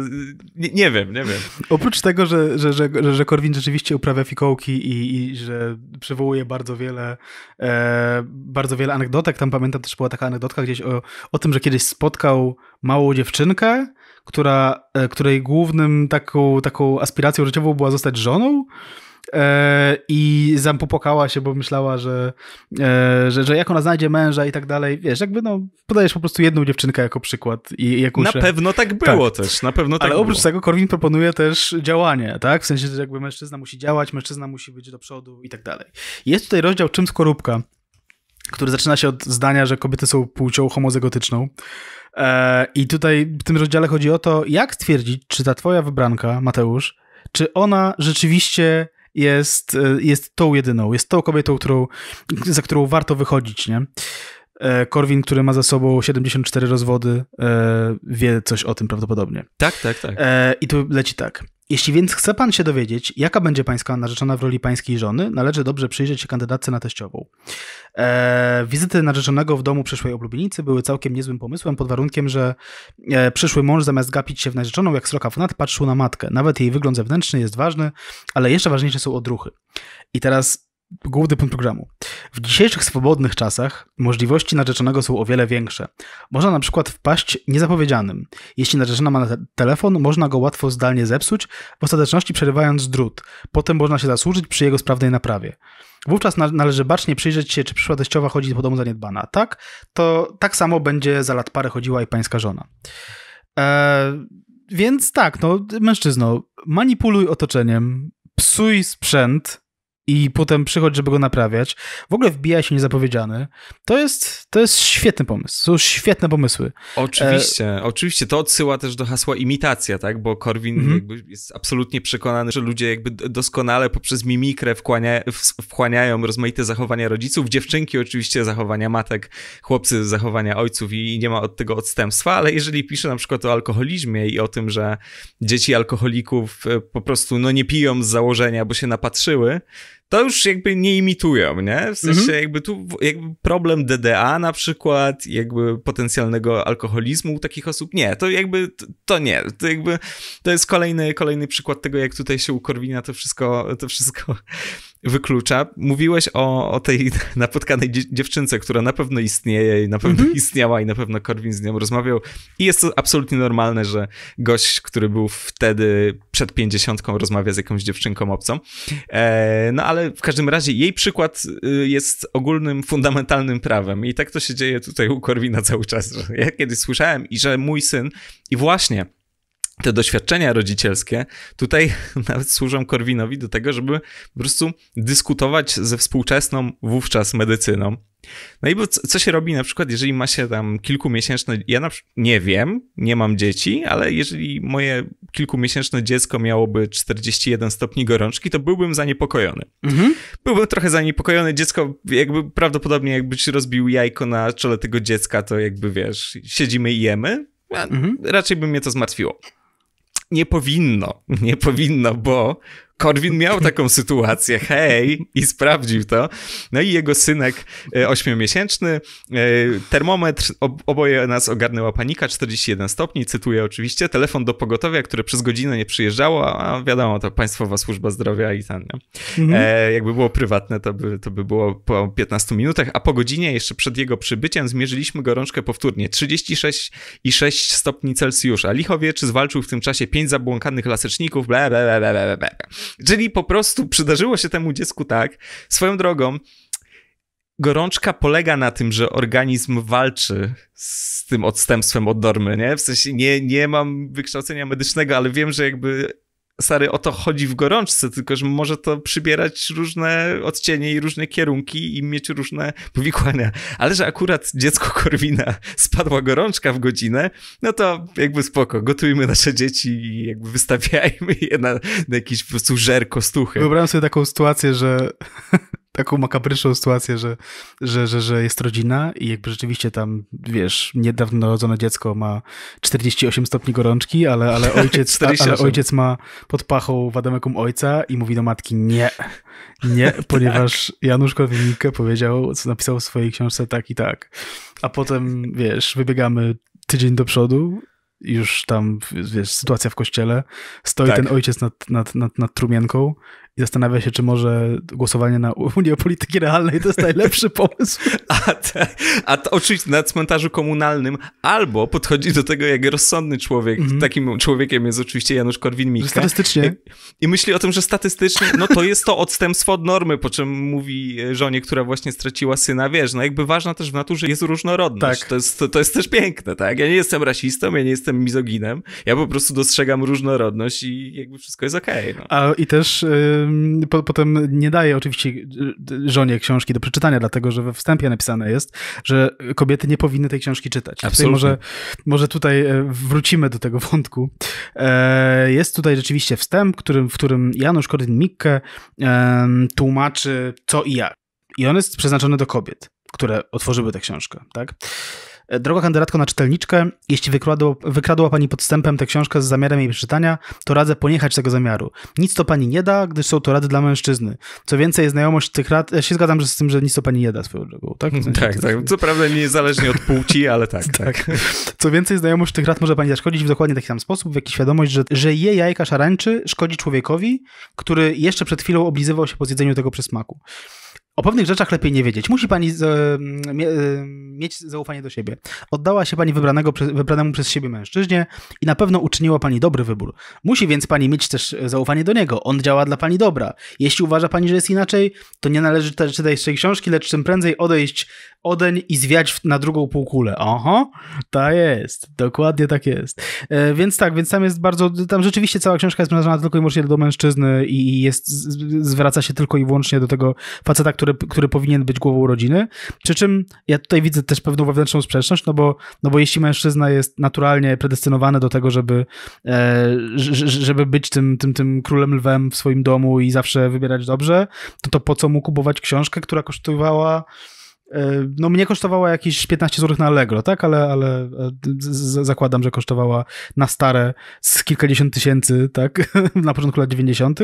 nie, nie, wiem, nie wiem. Oprócz tego, że, że, że, że Korwin rzeczywiście uprawia fikołki i, i że przywołuje bardzo wiele e bardzo wiele anegdotek. Tam pamiętam też była taka anegdotka gdzieś o, o tym, że kiedyś spotkał małą dziewczynkę, która, e, której głównym taką, taką aspiracją życiową była zostać żoną e, i zampopokała się, bo myślała, że, e, że, że jak ona znajdzie męża i tak dalej, wiesz, jakby no, podajesz po prostu jedną dziewczynkę jako przykład i jakąś... Na pewno tak było tak. też, na pewno tak Ale było. oprócz tego Korwin proponuje też działanie, tak? W sensie, że jakby mężczyzna musi działać, mężczyzna musi być do przodu i tak dalej. Jest tutaj rozdział czym skorupka który zaczyna się od zdania, że kobiety są płcią homozygotyczną. E, I tutaj w tym rozdziale chodzi o to, jak stwierdzić, czy ta twoja wybranka, Mateusz, czy ona rzeczywiście jest, e, jest tą jedyną, jest tą kobietą, którą, za którą warto wychodzić, nie? E, Korwin, który ma za sobą 74 rozwody, wie coś o tym prawdopodobnie. Tak, tak, tak. I tu leci tak. Jeśli więc chce pan się dowiedzieć, jaka będzie pańska narzeczona w roli pańskiej żony, należy dobrze przyjrzeć się kandydatce na teściową. E, wizyty narzeczonego w domu przyszłej oblubienicy były całkiem niezłym pomysłem, pod warunkiem, że e, przyszły mąż zamiast gapić się w narzeczoną jak sroka w nad, patrzył na matkę. Nawet jej wygląd zewnętrzny jest ważny, ale jeszcze ważniejsze są odruchy. I teraz Główny punkt programu. W dzisiejszych swobodnych czasach możliwości narzeczonego są o wiele większe. Można na przykład wpaść niezapowiedzianym. Jeśli narzeczona ma telefon, można go łatwo zdalnie zepsuć, w ostateczności przerywając drut. Potem można się zasłużyć przy jego sprawnej naprawie. Wówczas należy bacznie przyjrzeć się, czy przyszła teściowa chodzi po domu zaniedbana. Tak, to tak samo będzie za lat parę chodziła i pańska żona. Eee, więc tak, no mężczyzno, manipuluj otoczeniem, psuj sprzęt, i potem przychodzi, żeby go naprawiać. W ogóle wbija się niezapowiedziany. To jest, to jest świetny pomysł. Są świetne pomysły. Oczywiście, e... oczywiście. To odsyła też do hasła imitacja, tak? Bo Korwin mm -hmm. jest absolutnie przekonany, że ludzie jakby doskonale poprzez mimikrę wchłaniają rozmaite zachowania rodziców. Dziewczynki oczywiście zachowania matek, chłopcy zachowania ojców i nie ma od tego odstępstwa, ale jeżeli pisze na przykład o alkoholizmie i o tym, że dzieci alkoholików e, po prostu no, nie piją z założenia, bo się napatrzyły, to już jakby nie imitują, nie? W sensie mhm. jakby tu jakby problem DDA na przykład, jakby potencjalnego alkoholizmu u takich osób, nie, to jakby to nie, to jakby to jest kolejny, kolejny przykład tego, jak tutaj się u Korwina to wszystko, to wszystko wyklucza. Mówiłeś o, o tej napotkanej dziewczynce, która na pewno istnieje i na pewno mm -hmm. istniała i na pewno Korwin z nią rozmawiał. I jest to absolutnie normalne, że gość, który był wtedy przed pięćdziesiątką rozmawia z jakąś dziewczynką obcą. E, no ale w każdym razie jej przykład y, jest ogólnym, fundamentalnym prawem i tak to się dzieje tutaj u Korwina cały czas. Ja kiedyś słyszałem i że mój syn i właśnie te doświadczenia rodzicielskie tutaj nawet służą Korwinowi do tego, żeby po prostu dyskutować ze współczesną wówczas medycyną. No i bo co się robi na przykład, jeżeli ma się tam kilkumiesięczne, ja na przykład nie wiem, nie mam dzieci, ale jeżeli moje kilkumiesięczne dziecko miałoby 41 stopni gorączki, to byłbym zaniepokojony. Mhm. Byłbym trochę zaniepokojony, dziecko jakby prawdopodobnie jakbyś rozbił jajko na czole tego dziecka, to jakby wiesz, siedzimy i jemy, mhm. raczej by mnie to zmartwiło nie powinno, nie powinno, bo Korwin miał taką sytuację, hej, i sprawdził to. No i jego synek e, ośmiomiesięczny, e, termometr, oboje nas ogarnęła panika, 41 stopni, cytuję oczywiście, telefon do pogotowia, które przez godzinę nie przyjeżdżało, a wiadomo, to Państwowa Służba Zdrowia i tam, mhm. e, jakby było prywatne, to by, to by było po 15 minutach, a po godzinie jeszcze przed jego przybyciem zmierzyliśmy gorączkę powtórnie, 36,6 stopni Celsjusza. czy zwalczył w tym czasie pięć zabłąkanych laseczników, bla, bla, bla, bla, bla. Czyli po prostu przydarzyło się temu dziecku tak. Swoją drogą, gorączka polega na tym, że organizm walczy z tym odstępstwem od normy, nie? W sensie nie, nie mam wykształcenia medycznego, ale wiem, że jakby Sary, o to chodzi w gorączce, tylko że może to przybierać różne odcienie i różne kierunki i mieć różne powikłania. Ale że akurat dziecko Korwina spadła gorączka w godzinę, no to jakby spoko, gotujmy nasze dzieci i jakby wystawiajmy je na, na jakiś po prostu żer Wyobrażam sobie taką sytuację, że taką makabryczną sytuację, że, że, że, że jest rodzina i jakby rzeczywiście tam, wiesz, niedawno narodzone dziecko ma 48 stopni gorączki, ale, ale, ojciec, a, ale ojciec ma pod pachą wademekum ojca i mówi do matki nie, nie, tak. ponieważ tak. Janusz Korwin-Mikke powiedział, co napisał w swojej książce tak i tak. A potem, wiesz, wybiegamy tydzień do przodu już tam, wiesz, sytuacja w kościele, stoi tak. ten ojciec nad, nad, nad, nad trumienką i zastanawia się, czy może głosowanie na Unię Polityki Realnej to jest najlepszy pomysł. A, te, a to oczywiście na cmentarzu komunalnym albo podchodzi do tego jak rozsądny człowiek. Mm -hmm. Takim człowiekiem jest oczywiście Janusz Korwin-Mikke. Statystycznie. I, myśli o tym, że statystycznie, no to jest to odstępstwo od normy, po czym mówi e, żonie, która właśnie straciła syna, wiesz, no jakby ważna też w naturze jest różnorodność. Tak. To, jest, to, to jest też piękne, tak? Ja nie jestem rasistą, ja nie jestem mizoginem, ja po prostu dostrzegam różnorodność i jakby wszystko jest okej. Okay, no. A i też... Y, po, potem nie daje oczywiście y, żonie książki do przeczytania, dlatego że we wstępie napisane jest, że kobiety nie powinny tej książki czytać. Absolutnie. może, może tutaj e, wrócimy do tego wątku. E, jest tutaj rzeczywiście wstęp, którym, w którym Janusz Korwin-Mikke tłumaczy co i jak. I on jest przeznaczony do kobiet, które otworzyły tę książkę, tak? Droga kandydatko na czytelniczkę, jeśli wykradła, wykradła Pani podstępem tę książkę z zamiarem jej przeczytania, to radzę poniechać tego zamiaru. Nic to Pani nie da, gdyż są to rady dla mężczyzny. Co więcej, znajomość tych rad... Ja się zgadzam z tym, że nic to Pani nie da swoją drogą, tak? W sensie, tak, tak. Co prawda niezależnie od płci, ale tak, tak, tak, Co więcej, znajomość tych rad może Pani zaszkodzić w dokładnie taki sam sposób, w jakiś świadomość, że, że je jajka szarańczy szkodzi człowiekowi, który jeszcze przed chwilą oblizywał się po zjedzeniu tego przysmaku. O pewnych rzeczach lepiej nie wiedzieć. Musi pani z, e, mie, e, mieć zaufanie do siebie. Oddała się pani wybranego, wybranemu przez siebie mężczyźnie i na pewno uczyniła pani dobry wybór. Musi więc pani mieć też zaufanie do niego. On działa dla pani dobra. Jeśli uważa pani, że jest inaczej, to nie należy czytać tej książki, lecz czym prędzej odejść Odeń i zwiać na drugą półkulę. Oho, tak jest, dokładnie tak jest. E, więc tak, więc tam jest bardzo, tam rzeczywiście cała książka jest prowadzona tylko i wyłącznie do mężczyzny i jest, zwraca się tylko i wyłącznie do tego faceta, który, który powinien być głową rodziny. Przy czym ja tutaj widzę też pewną wewnętrzną sprzeczność, no bo, no bo jeśli mężczyzna jest naturalnie predestynowany do tego, żeby, e, żeby być tym, tym, tym królem lwem w swoim domu i zawsze wybierać dobrze, to, to po co mu kupować książkę, która kosztowała E, no mnie kosztowała jakieś 15 zł na Allegro, tak? Ale, ale e, zakładam, że kosztowała na stare z kilkadziesiąt tysięcy, tak? na początku lat 90.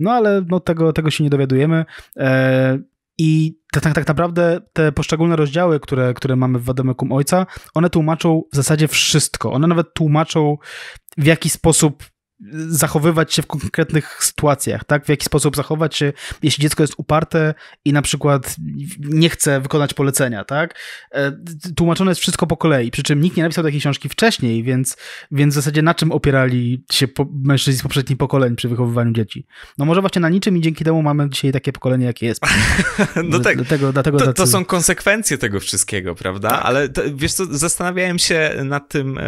No ale no, tego, tego się nie dowiadujemy. E, I tak, tak, tak naprawdę te poszczególne rozdziały, które, które mamy w Wademekum Ojca, one tłumaczą w zasadzie wszystko. One nawet tłumaczą, w jaki sposób zachowywać się w konkretnych sytuacjach, tak? W jaki sposób zachować się, jeśli dziecko jest uparte i na przykład nie chce wykonać polecenia, tak? E, tłumaczone jest wszystko po kolei, przy czym nikt nie napisał takiej książki wcześniej, więc, więc w zasadzie na czym opierali się mężczyźni z poprzednich pokoleń przy wychowywaniu dzieci? No może właśnie na niczym i dzięki temu mamy dzisiaj takie pokolenie, jakie jest. no tak, dlatego, dlatego to, to, są konsekwencje tego wszystkiego, prawda? Tak. Ale to, wiesz co, zastanawiałem się nad tym,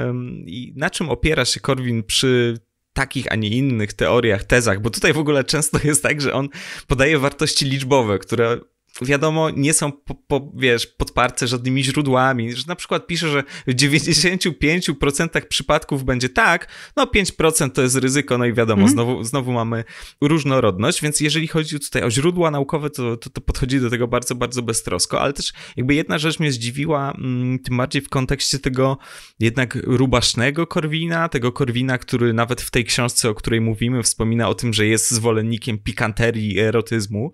na czym opiera się Korwin przy takich, a nie innych teoriach, tezach, bo tutaj w ogóle często jest tak, że on podaje wartości liczbowe, które wiadomo, nie są, po, po, wiesz, podparte żadnymi źródłami. Że na przykład pisze, że w 95% przypadków będzie tak, no 5% to jest ryzyko, no i wiadomo, mm. znowu, znowu mamy różnorodność, więc jeżeli chodzi tutaj o źródła naukowe, to, to, to podchodzi do tego bardzo, bardzo beztrosko, ale też jakby jedna rzecz mnie zdziwiła, mm, tym bardziej w kontekście tego jednak rubasznego Korwina, tego Korwina, który nawet w tej książce, o której mówimy, wspomina o tym, że jest zwolennikiem pikanterii i erotyzmu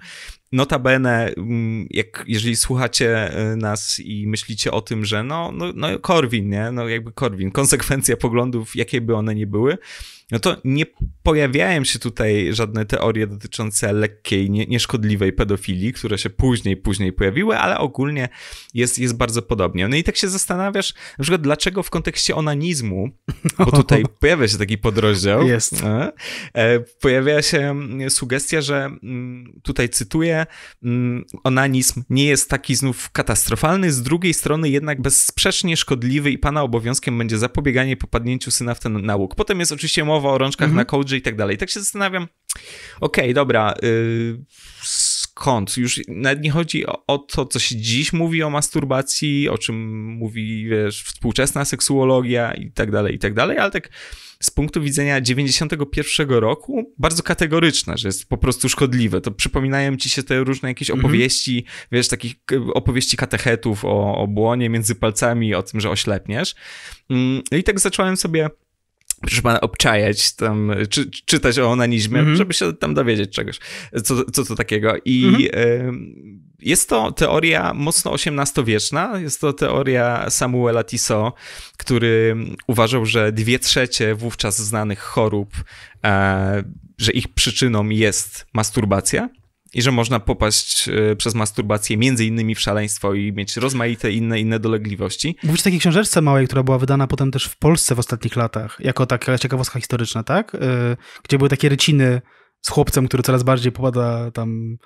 Notabene, mm, jak, jeżeli słuchacie e, nas i myślicie o tym, że no, no, no Korwin, nie? No jakby Korwin, konsekwencja poglądów, jakie by one nie były, no to nie pojawiają się tutaj żadne teorie dotyczące lekkiej, nie, nieszkodliwej pedofilii, które się później, później pojawiły, ale ogólnie jest, jest bardzo podobnie. No i tak się zastanawiasz, na przykład dlaczego w kontekście onanizmu, bo tutaj pojawia się taki podrozdział, jest. E, e, pojawia się sugestia, że mm, tutaj cytuję, mm, onanizm nie jest taki znów katastrofalny, z drugiej strony jednak bezsprzecznie szkodliwy i pana obowiązkiem będzie zapobieganie popadnięciu syna w ten nałóg. Potem jest oczywiście mowa mowa o rączkach mhm. na kołdrze i tak dalej. Tak się zastanawiam, okej, okay, dobra, yy, skąd? Już nawet nie chodzi o, o, to, co się dziś mówi o masturbacji, o czym mówi, wiesz, współczesna seksuologia i tak dalej, i tak dalej, ale tak z punktu widzenia 91 roku bardzo kategoryczne, że jest po prostu szkodliwe. To przypominają ci się te różne jakieś mhm. opowieści, mm -hmm. wiesz, takich opowieści katechetów o, o błonie między palcami, o tym, że oślepniesz. Mm, no I tak zacząłem sobie proszę pana, obczajać tam, czy, czytać o onanizmie, mm -hmm. żeby się tam dowiedzieć czegoś, co, co to takiego. I mm -hmm. jest to teoria mocno XVIII-wieczna, jest to teoria Samuela Tissot, który uważał, że dwie trzecie wówczas znanych chorób, e, że ich przyczyną jest masturbacja. I że można popaść e, przez masturbację między innymi w szaleństwo i mieć rozmaite inne, inne dolegliwości. Mówisz o takiej książeczce małej, która była wydana potem też w Polsce w ostatnich latach, jako taka ciekawostka historyczna, tak? E, gdzie były takie ryciny z chłopcem, który coraz bardziej popada tam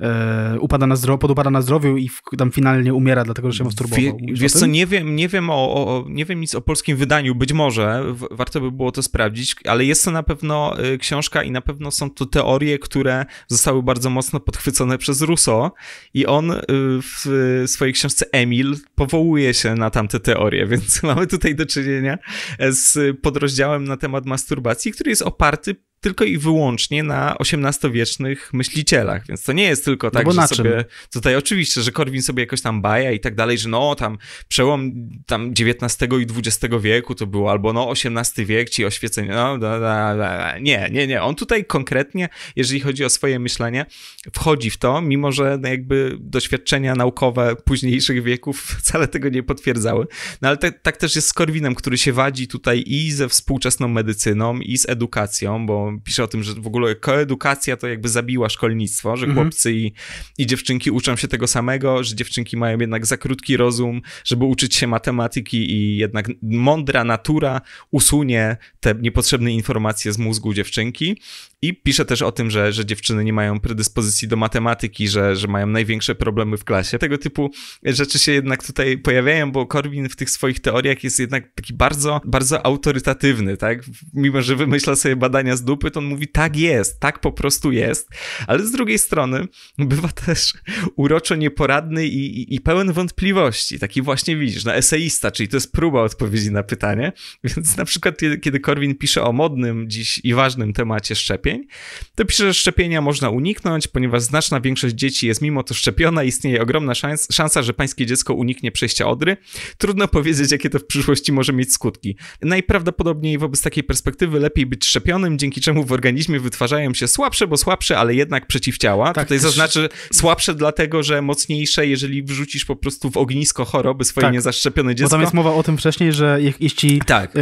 E, upada na zdrowiu, podupada na zdrowiu i w, tam finalnie umiera, dlatego że się masturbował. Wie, wiesz co, nie wiem, nie, wiem o, o, nie wiem nic o polskim wydaniu, być może, w, warto by było to sprawdzić, ale jest to na pewno y, książka i na pewno są to teorie, które zostały bardzo mocno podchwycone przez Russo i on y, w swojej książce Emil powołuje się na tamte teorie, więc mamy tutaj do czynienia z podrozdziałem na temat masturbacji, który jest oparty tylko i wyłącznie na XVIII-wiecznych myślicielach, więc to nie jest tylko no tak, no że sobie, czym? tutaj oczywiście, że Korwin sobie jakoś tam baja i tak dalej, że no tam przełom tam XIX i XX wieku to było, albo no XVIII wiek, ci oświecenie, no da, da, da. nie, nie, nie, on tutaj konkretnie, jeżeli chodzi o swoje myślenie, wchodzi w to, mimo że jakby doświadczenia naukowe późniejszych wieków wcale tego nie potwierdzały, no ale te, tak też jest z Korwinem, który się wadzi tutaj i ze współczesną medycyną i z edukacją, bo pisze o tym, że w ogóle koedukacja to jakby zabiła szkolnictwo, że mhm. chłopcy i, i dziewczynki uczą się tego samego, że dziewczynki mają jednak za krótki rozum, żeby uczyć się matematyki i jednak mądra natura usunie te niepotrzebne informacje z mózgu dziewczynki i pisze też o tym, że, że dziewczyny nie mają predyspozycji do matematyki, że, że mają największe problemy w klasie. Tego typu rzeczy się jednak tutaj pojawiają, bo Korwin w tych swoich teoriach jest jednak taki bardzo, bardzo autorytatywny, tak? Mimo, że wymyśla sobie badania z dupy, to on mówi, tak jest, tak po prostu jest. Ale z drugiej strony bywa też uroczo nieporadny i, i, i pełen wątpliwości. Taki właśnie widzisz, no eseista, czyli to jest próba odpowiedzi na pytanie. Więc na przykład, kiedy Korwin pisze o modnym dziś i ważnym temacie szczepień, szczepień, to pisze, że szczepienia można uniknąć, ponieważ znaczna większość dzieci jest mimo to szczepiona i istnieje ogromna szans szansa, że pańskie dziecko uniknie przejścia odry. Trudno powiedzieć, jakie to w przyszłości może mieć skutki. Najprawdopodobniej wobec takiej perspektywy lepiej być szczepionym, dzięki czemu w organizmie wytwarzają się słabsze, bo słabsze, ale jednak przeciwciała. Tak, Tutaj też... zaznaczę słabsze dlatego, że mocniejsze, jeżeli wrzucisz po prostu w ognisko choroby swoje tak, niezaszczepione dziecko. Bo tam jest mowa o tym wcześniej, że jeśli tak.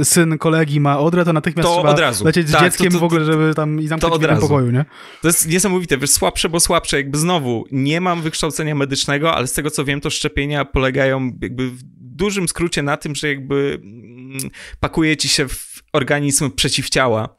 E, syn kolegi ma odrę, to natychmiast to trzeba od razu. lecieć z tak, dzieckiem to, to, w ogóle, żeby tam i zamknąć w jednym pokoju, nie? To jest niesamowite, wiesz, słabsze, bo słabsze, jakby znowu, nie mam wykształcenia medycznego, ale z tego co wiem, to szczepienia polegają jakby w dużym skrócie na tym, że jakby mm, pakuje ci się w organizm przeciwciała.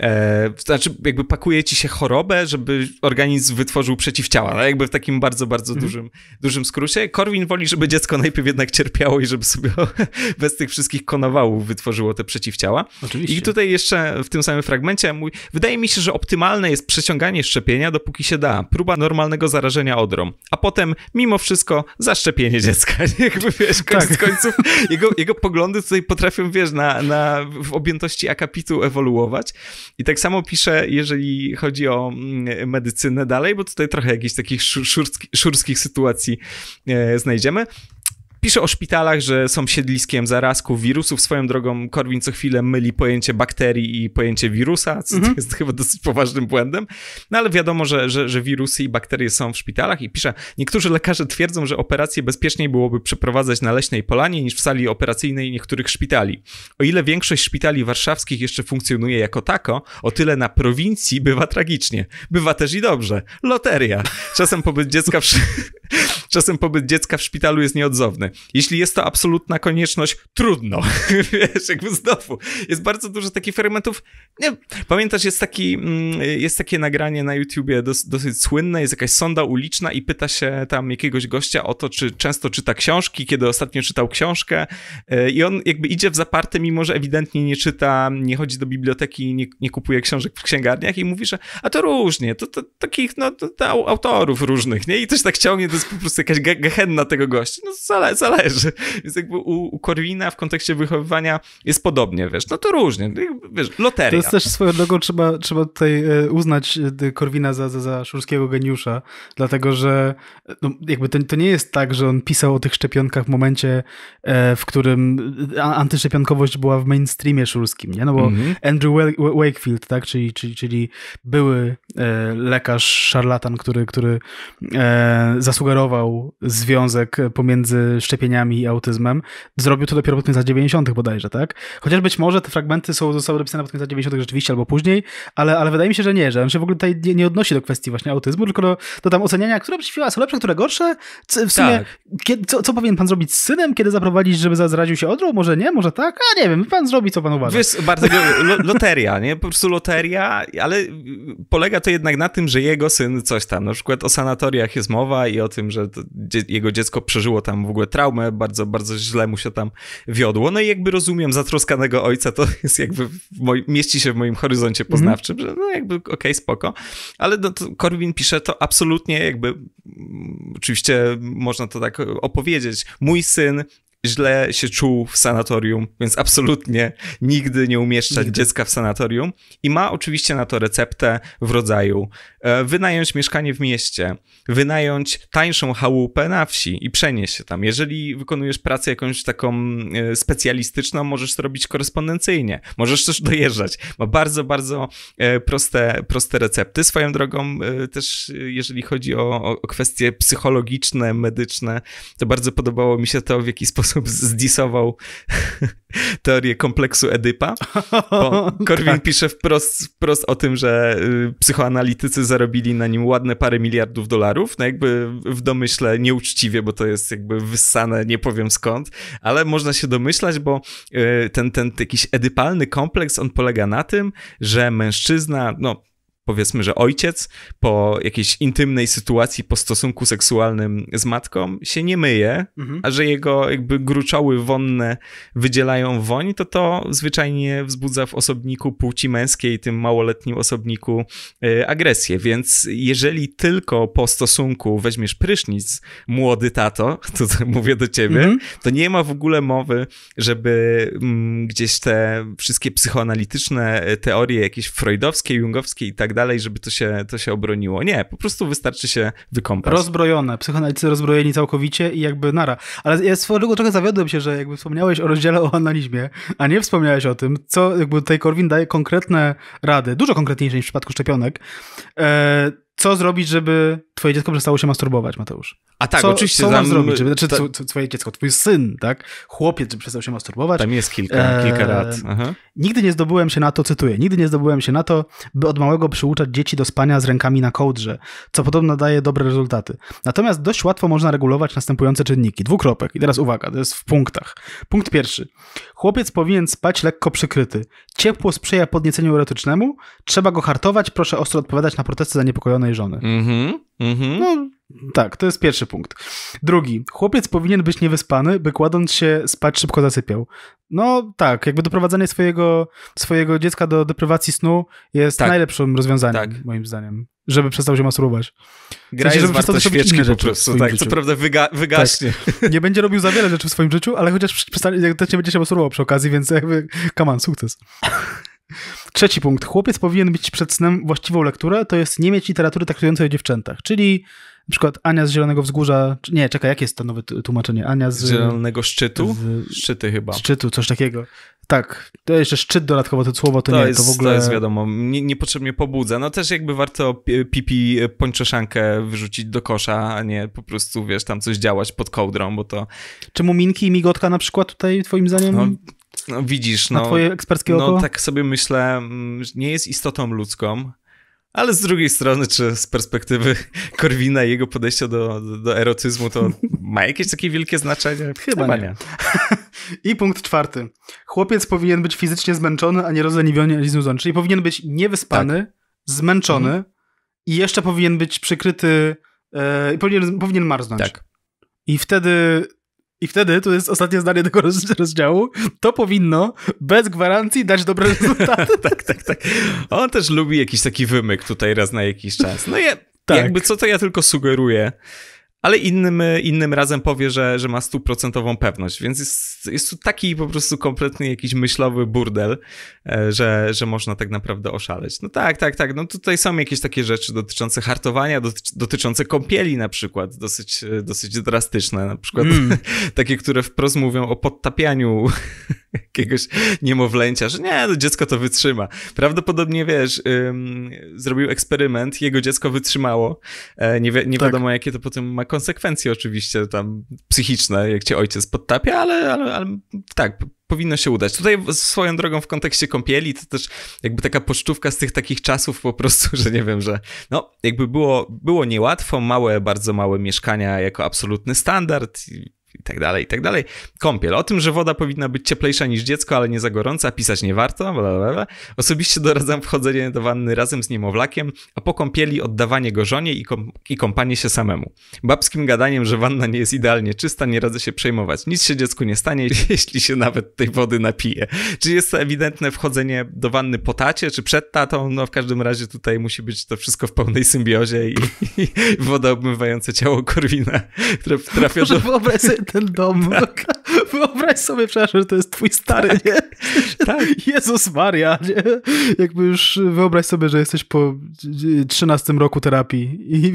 E, znaczy, jakby pakuje ci się chorobę, żeby organizm wytworzył przeciwciała, no jakby w takim bardzo, bardzo mm. dużym, dużym skrócie. Korwin woli, żeby dziecko najpierw jednak cierpiało i żeby sobie bez tych wszystkich konowałów wytworzyło te przeciwciała. Oczywiście. I tutaj jeszcze w tym samym fragmencie mój, wydaje mi się, że optymalne jest przeciąganie szczepienia, dopóki się da. Próba normalnego zarażenia odrą, a potem mimo wszystko zaszczepienie dziecka. jakby wiesz, koniec tak. końców jego, jego poglądy tutaj potrafią, wiesz, na, na, w objętości akapitu ewoluować. I tak samo piszę, jeżeli chodzi o mm, medycynę dalej, bo tutaj trochę jakichś takich szurskich, szurskich sytuacji e, znajdziemy. Pisze o szpitalach, że są siedliskiem zarazków wirusów. Swoją drogą Korwin co chwilę myli pojęcie bakterii i pojęcie wirusa, co mhm. jest chyba dosyć poważnym błędem. No ale wiadomo, że, że, że wirusy i bakterie są w szpitalach i pisze, niektórzy lekarze twierdzą, że operacje bezpieczniej byłoby przeprowadzać na leśnej polanie niż w sali operacyjnej niektórych szpitali. O ile większość szpitali warszawskich jeszcze funkcjonuje jako tako, o tyle na prowincji bywa tragicznie. Bywa też i dobrze. Loteria. Czasem pobyt dziecka w, czasem pobyt dziecka w szpitalu jest nieodzowny. Jeśli jest to absolutna konieczność, trudno. Wiesz, jakby znowu. Jest bardzo dużo takich fermentów. Nie, pamiętasz, jest, taki, mm, jest takie nagranie na YouTubie dos, dosyć słynne, jest jakaś sonda uliczna i pyta się tam jakiegoś gościa o to, czy często czyta książki, kiedy ostatnio czytał książkę e, i on jakby idzie w zaparte, mimo że ewidentnie nie czyta, nie chodzi do biblioteki, nie, nie kupuje książek w księgarniach i mówi, że a to różnie, to, to takich no, to, to autorów różnych, nie? I coś tak ciągnie, to jest po prostu jakaś gehenna tego gościa. No zale, zależy. Więc jakby u, u Korwina w kontekście wychowywania jest podobnie, wiesz, no to różnie, no wiesz, loteria. To jest też swoją drogą, trzeba, trzeba tutaj e, uznać e, Korwina za, za, za szurskiego geniusza, dlatego, że e, no, jakby to, to nie jest tak, że on pisał o tych szczepionkach w momencie, w którym antyszczepionkowość była w mainstreamie szurskim, nie? No bo mm -hmm. Andrew Wakefield, tak, czyli, czyli, czyli były E, lekarz, szarlatan, który, który e, zasugerował związek pomiędzy szczepieniami i autyzmem, zrobił to dopiero pod koniec lat 90. bodajże, tak? Chociaż być może te fragmenty są, zostały dopisane pod koniec lat 90. rzeczywiście albo później, ale, ale wydaje mi się, że nie, że on się w ogóle tutaj nie odnosi do kwestii właśnie autyzmu, tylko do, do tam oceniania, które przyśpiewa są lepsze, które gorsze. W sumie, tak. kiedy, co, co powinien pan zrobić z synem, kiedy zaprowadzić, żeby zraził się odrą? Może nie, może tak? A nie wiem, pan zrobi, co pan uważa. Wiesz, bardzo loteria, nie? Po prostu loteria, ale polega to jednak na tym, że jego syn coś tam, na przykład o sanatoriach jest mowa i o tym, że dzie jego dziecko przeżyło tam w ogóle traumę, bardzo, bardzo źle mu się tam wiodło. No i jakby rozumiem zatroskanego ojca, to jest jakby, mieści się w moim horyzoncie mhm. poznawczym, mm -hmm. że no jakby okej, okay, spoko. Ale no to Korwin pisze to absolutnie jakby, mm, oczywiście można to tak opowiedzieć, mój syn źle się czuł w sanatorium, więc absolutnie nigdy nie umieszczać nigdy. dziecka w sanatorium. I ma oczywiście na to receptę w rodzaju e, wynająć mieszkanie w mieście, wynająć tańszą chałupę na wsi i przenieść się tam. Jeżeli wykonujesz pracę jakąś taką e, specjalistyczną, możesz to robić korespondencyjnie, możesz też dojeżdżać. Ma bardzo, bardzo e, proste, proste recepty. Swoją drogą też, jeżeli chodzi o, o kwestie psychologiczne, medyczne, to bardzo podobało mi się to, w jaki sposób sposób zdisował teorię kompleksu Edypa. Bo tak. Korwin tak. pisze wprost, wprost o tym, że y, psychoanalitycy zarobili na nim ładne parę miliardów dolarów. No jakby w domyśle nieuczciwie, bo to jest jakby wyssane, nie powiem skąd, ale można się domyślać, bo y, ten, ten jakiś edypalny kompleks, on polega na tym, że mężczyzna, no powiedzmy, że ojciec po jakiejś intymnej sytuacji, po stosunku seksualnym z matką się nie myje, mhm. a że jego jakby gruczoły wonne wydzielają woń, to to zwyczajnie wzbudza w osobniku płci męskiej, tym małoletnim osobniku, yy, agresję. Więc jeżeli tylko po stosunku weźmiesz prysznic, młody tato, to, to mówię do ciebie, mhm. to nie ma w ogóle mowy, żeby mm, gdzieś te wszystkie psychoanalityczne e, teorie, jakieś freudowskie, jungowskie i tak dalej, żeby to się, to się obroniło. Nie, po prostu wystarczy się wykąpać. Rozbrojone, psychoanalitycy rozbrojeni całkowicie i jakby nara. Ale ja swojego trochę zawiodłem się, że jakby wspomniałeś o rozdziale o analizmie, a nie wspomniałeś o tym, co jakby tutaj Korwin daje konkretne rady, dużo konkretniejsze niż w przypadku szczepionek, e, co zrobić, żeby twoje dziecko przestało się masturbować, Mateusz? A tak, co, oczywiście. Co mam zrobić? Żeby, znaczy, twoje dziecko, twój syn, tak? Chłopiec, żeby przestał się masturbować. Tam jest kilka, eee, kilka lat. E, Aha. Nigdy nie zdobyłem się na to, cytuję, nigdy nie zdobyłem się na to, by od małego przyuczać dzieci do spania z rękami na kołdrze, co podobno daje dobre rezultaty. Natomiast dość łatwo można regulować następujące czynniki. Dwukropek. I teraz uwaga, to jest w punktach. Punkt pierwszy. Chłopiec powinien spać lekko przykryty. Ciepło sprzyja podnieceniu erotycznemu. Trzeba go hartować. Proszę ostro odpowiadać na protesty zaniepokojone żony. Mhm, mhm. No, tak, to jest pierwszy punkt. Drugi. Chłopiec powinien być niewyspany, by kładąc się spać szybko zasypiał. No tak, jakby doprowadzenie swojego, swojego dziecka do deprywacji snu jest tak. najlepszym rozwiązaniem, tak. moim zdaniem. Żeby przestał się masturbować. Gra w sensie, żeby przestał świeczki po prostu, tak. Życiu. Co prawda wyga tak. wygaśnie. Tak. Nie będzie robił za wiele rzeczy w swoim życiu, ale chociaż też nie będzie się masturbował przy okazji, więc jakby, come on, sukces. Trzeci punkt. Chłopiec powinien mieć przed snem właściwą lekturę, to jest nie mieć literatury traktującej o dziewczętach, czyli na przykład Ania z Zielonego Wzgórza, nie, czekaj, jakie jest to nowe tłumaczenie? Ania z... Zielonego Szczytu? Z, szczyty chyba. Szczytu, coś takiego. Tak, to jeszcze szczyt dodatkowo, to słowo to, to nie, jest, to w ogóle... To jest wiadomo, nie, niepotrzebnie pobudza. No też jakby warto pipi e, pończoszankę wyrzucić do kosza, a nie po prostu, wiesz, tam coś działać pod kołdrą, bo to... Czy muminki i migotka na przykład tutaj twoim zdaniem? No, no, widzisz, no, Na twoje eksperckie no, oko? No tak sobie myślę, mm, nie jest istotą ludzką, ale z drugiej strony, czy z perspektywy Korwina i jego podejścia do, do, do erotyzmu, to ma jakieś takie wielkie znaczenie? Chyba, Chyba nie. I punkt czwarty. Chłopiec powinien być fizycznie zmęczony, a nie rozleniwiony ani znudzony. Czyli powinien być niewyspany, tak. zmęczony mhm. i jeszcze powinien być przykryty, e, powinien, powinien marznąć. Tak. I wtedy i wtedy, to jest ostatnie zdanie tego rozdziału, to powinno bez gwarancji dać dobre rezultaty. tak, tak, tak. On też lubi jakiś taki wymyk tutaj raz na jakiś czas. No i tak. jakby co to ja tylko sugeruję, ale innym, e, innym razem powie, że, że ma stuprocentową pewność, więc jest, jest tu taki po prostu kompletny jakiś myślowy burdel, e, że, że można tak naprawdę oszaleć. No tak, tak, tak, no tutaj są jakieś takie rzeczy dotyczące hartowania, dotyczące kąpieli na przykład, dosyć, e, dosyć drastyczne, na przykład mm. takie, które wprost mówią o podtapianiu jakiegoś niemowlęcia, że nie, no, dziecko to wytrzyma. Prawdopodobnie, wiesz, ym, zrobił eksperyment, jego dziecko wytrzymało. E, nie, wi nie tak. wiadomo, jakie to potem ma konsekwencje oczywiście tam psychiczne, jak cię ojciec podtapia, ale, ale, ale tak, powinno się udać. Tutaj swoją drogą w kontekście kąpieli to też jakby taka pocztówka z tych takich czasów po prostu, że nie wiem, że no jakby było, było niełatwo, małe, bardzo małe mieszkania jako absolutny standard tak dalej, i tak dalej. Kąpiel. O tym, że woda powinna być cieplejsza niż dziecko, ale nie za gorąca, pisać nie warto, bla, bla, bla. Osobiście doradzam wchodzenie do wanny razem z niemowlakiem, a po kąpieli oddawanie go żonie i, kom- i kąpanie się samemu. Babskim gadaniem, że wanna nie jest idealnie czysta, nie radzę się przejmować. Nic się dziecku nie stanie, jeśli się nawet tej wody napije. Czy jest to ewidentne wchodzenie do wanny po tacie, czy przed tatą? No w każdym razie tutaj musi być to wszystko w pełnej symbiozie i, i woda obmywająca ciało Korwina, które trafia Może do... تلدم wyobraź sobie, przepraszam, że to jest twój stary, tak, nie? Tak. Jezus Maria, nie? Jakby już y, wyobraź sobie, że jesteś po 13 y, y, roku terapii i,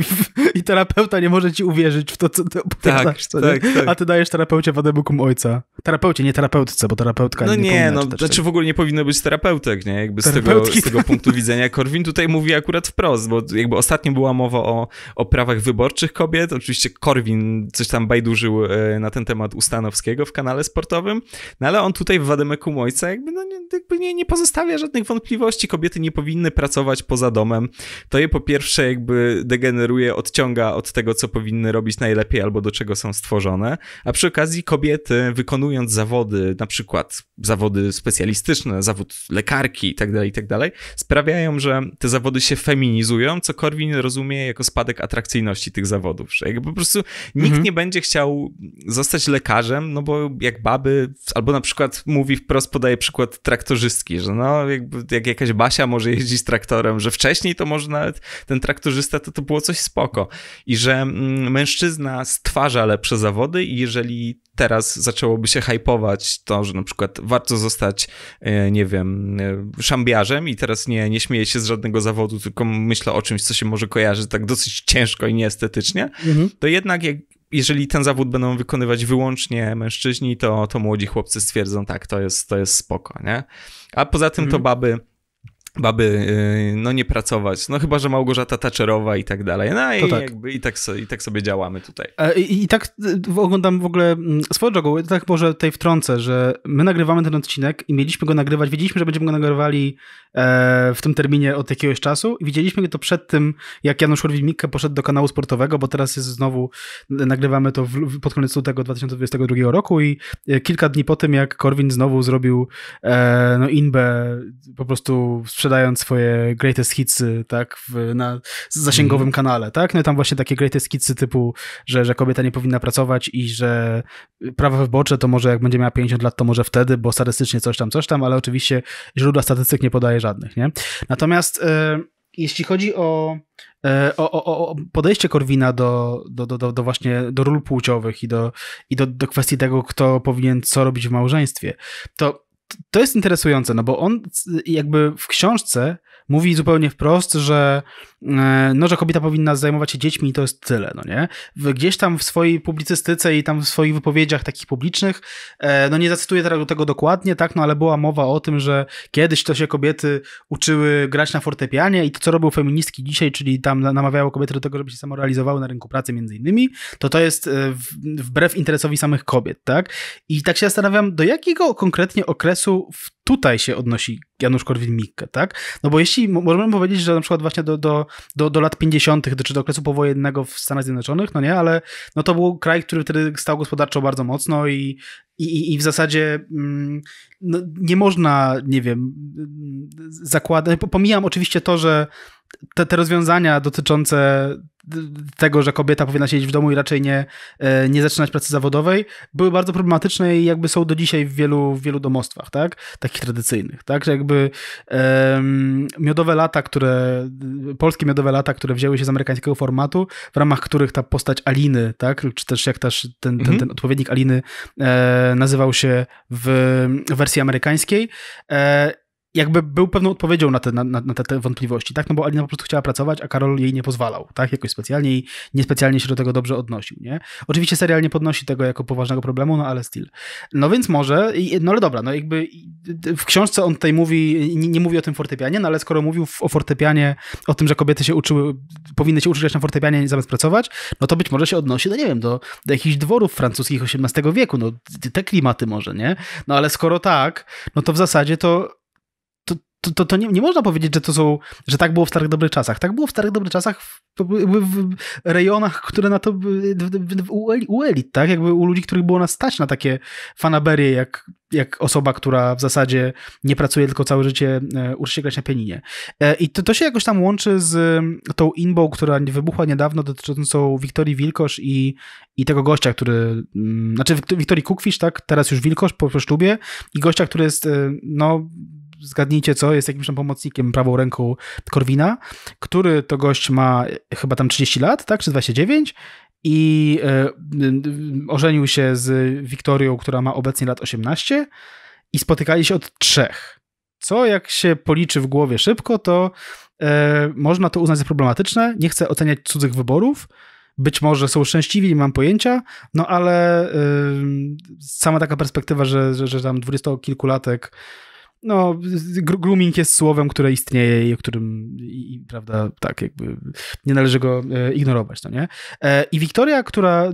i terapeuta nie może ci uwierzyć w to, co ty opowiadasz, tak, tak, tak, A ty dajesz terapeucie wadebukum ojca. Terapeucie, nie terapeutce, bo terapeutka no nie No nie, no, znaczy w ogóle nie powinno być terapeutek, nie? Jakby z tego, z tego punktu widzenia Korwin tutaj mówi akurat wprost, bo jakby ostatnio była mowa o, o prawach wyborczych kobiet, oczywiście Korwin coś tam bajdurzył e, na ten temat Ustanowskiego w Kanadzie, kanale sportowym, no ale on tutaj w Wademeku Mojca jakby, no, jakby nie, nie pozostawia żadnych wątpliwości. Kobiety nie powinny pracować poza domem. To je po pierwsze jakby degeneruje, odciąga od tego, co powinny robić najlepiej albo do czego są stworzone, a przy okazji kobiety wykonując zawody, na przykład zawody specjalistyczne, zawód lekarki itd., tak itd., tak sprawiają, że te zawody się feminizują, co Korwin rozumie jako spadek atrakcyjności tych zawodów, że jakby po prostu nikt mhm. nie będzie chciał zostać lekarzem, no bo jak baby, albo na przykład mówi wprost, podaje przykład traktorzystki, że no jakby, jak jakaś Basia może jeździć traktorem, że wcześniej to może nawet ten traktorzysta to, to było coś spoko i że mm, mężczyzna stwarza lepsze zawody i jeżeli teraz zaczęłoby się hypować to, że na przykład warto zostać, e, nie wiem, e, szambiarzem i teraz nie, nie śmieję się z żadnego zawodu, tylko myślę o czymś, co się może kojarzyć, tak dosyć ciężko i nieestetycznie, mhm. to jednak jak jeżeli ten zawód będą wykonywać wyłącznie mężczyźni, to, to młodzi chłopcy stwierdzą, tak, to jest, to jest spoko, nie? A poza tym to mhm. baby baby y, no nie pracować, no chyba, że Małgorzata Taczerowa i tak dalej, no i, tak. Jakby, i, tak, so, i tak sobie działamy tutaj. E, I, I, tak y, oglądam w ogóle, mm, swoją drogą, tak może tej wtrącę, że my nagrywamy ten odcinek i mieliśmy go nagrywać, wiedzieliśmy, że będziemy go nagrywali e, w tym terminie od jakiegoś czasu i widzieliśmy to przed tym, jak Janusz Korwin-Mikke poszedł do kanału sportowego, bo teraz jest znowu, nagrywamy to w, pod koniec lutego 2022 roku i e, kilka dni po tym, jak Korwin znowu zrobił no inbę po prostu sprzedając swoje greatest hitsy, tak, w, na zasięgowym mhm. kanale, tak? No i tam właśnie takie greatest hitsy typu, że, że kobieta nie powinna pracować i że prawa wyborcze to może jak będzie miała 50 lat, to może wtedy, bo statystycznie coś tam, coś tam, ale oczywiście źródła statystyk nie podaje żadnych, nie? Natomiast e, jeśli chodzi e, o, o, o, o, podejście Korwina do, do, do, do, właśnie do ról płciowych i do, i do, do kwestii tego, kto powinien co robić w małżeństwie, to to jest interesujące, no bo on jakby w książce mówi zupełnie wprost, że, e, no, że kobieta powinna zajmować się dziećmi i to jest tyle, no nie? Gdzieś tam w swojej publicystyce i tam w swoich wypowiedziach takich publicznych, e, no nie zacytuję tego, tego dokładnie, tak, no ale była mowa o tym, że kiedyś to się kobiety uczyły grać na fortepianie i to, co robią feministki dzisiaj, czyli tam namawiały kobiety do tego, żeby się samorealizowały na rynku pracy między innymi, to to jest e, wbrew interesowi samych kobiet, tak? I tak się zastanawiam, do jakiego konkretnie okresu w tutaj się odnosi Janusz Korwin-Mikke, tak? No bo jeśli, możemy powiedzieć, że na przykład właśnie do, do, do, do lat 50., czy do okresu powojennego w Stanach Zjednoczonych, no nie, ale no to był kraj, który wtedy stał gospodarczo bardzo mocno i, i, i w zasadzie mm, no, nie można, nie wiem, zakładać, pomijam oczywiście to, że te, te rozwiązania dotyczące tego, że kobieta powinna siedzieć w domu i raczej nie, e, nie zaczynać pracy zawodowej, były bardzo problematyczne i jakby są do dzisiaj w wielu, wielu domostwach, tak? Takich tradycyjnych, tak? Że jakby um, miodowe lata, które, polskie miodowe lata, które wzięły się z amerykańskiego formatu, w ramach których ta postać Aliny, tak? Czy też jak też ten, ten, mhm. ten odpowiednik Aliny e, nazywał się w wersji amerykańskiej, e, jakby był pewną odpowiedzią na te, na, na te, wątpliwości, tak? No bo Alina po prostu chciała pracować, a Karol jej nie pozwalał, tak? Jakoś specjalnie i niespecjalnie się do tego dobrze odnosił, nie? Oczywiście serial nie podnosi tego jako poważnego problemu, no ale still. No więc może, no ale dobra, no jakby w książce on tutaj mówi, nie, nie mówi o tym fortepianie, no ale skoro mówił o fortepianie, o tym, że kobiety się uczyły, powinny się uczyć na fortepianie zamiast pracować, no to być może się odnosi, no nie wiem, do, do jakichś dworów francuskich XVIII wieku, no te klimaty może, nie? No ale skoro tak, no to w zasadzie to to, to, to nie, nie, można powiedzieć, że to są, że tak było w starych dobrych czasach. Tak było w starych dobrych czasach w, w, w rejonach, które na to w, u elit, tak? Jakby u ludzi, których było nas stać na takie fanaberie, jak, jak osoba, która w zasadzie nie pracuje, tylko całe życie e, uczy się grać na pianinie. E, I to, to się jakoś tam łączy z mm, tą inbą, która wybuchła niedawno dotyczącą Wiktorii Wilkosz i, i tego gościa, który, mm, znaczy Wiktorii Kukwisz, tak? Teraz już Wilkosz po, po ślubie i gościa, który jest, e, no, zgadnijcie co, jest jakimś tam pomocnikiem, prawą ręką Korwina, który to gość ma chyba tam 30 lat, tak, czy 29 i y, ożenił się z Wiktorią, która ma obecnie lat 18 i spotykali się od trzech. Co jak się policzy w głowie szybko, to y, można to uznać za problematyczne. Nie chcę oceniać cudzych wyborów. Być może są szczęśliwi, nie mam pojęcia, no ale y, sama taka perspektywa, że, że, że tam dwudziestokilkulatek no, grooming jest słowem, które istnieje i o którym, i, i, prawda, tak jakby nie należy go e, ignorować, no nie? E, I Wiktoria, która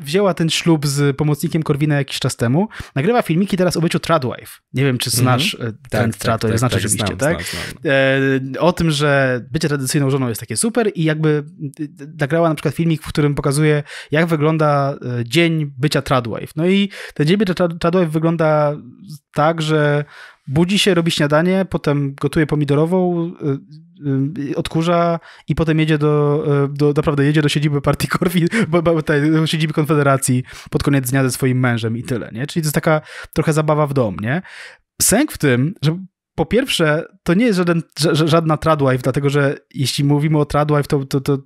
wzięła ten ślub z pomocnikiem Korwina jakiś czas temu, nagrywa filmiki teraz o byciu tradwife. Nie wiem, czy mhm. znasz mm -hmm. ten tak, tradwife, tak, znasz tak, oczywiście, znam, tak? Znam, znam. O tym, że bycie tradycyjną żoną jest takie super i jakby nagrała na przykład filmik, w którym pokazuje, jak wygląda dzień bycia tradwife. No i ten dzień bycia tradwife wygląda tak, że budzi się, robi śniadanie, potem gotuje pomidorową, y, y, y, odkurza i potem jedzie do, do naprawdę jedzie do siedziby partii Korwi, do siedziby Konfederacji pod koniec dnia ze swoim mężem i tyle, nie? Czyli to jest taka trochę zabawa w dom, nie? Sęk w tym, że po pierwsze, to nie jest żaden, żadna tradwife, dlatego że jeśli mówimy o tradwife, to, to, to,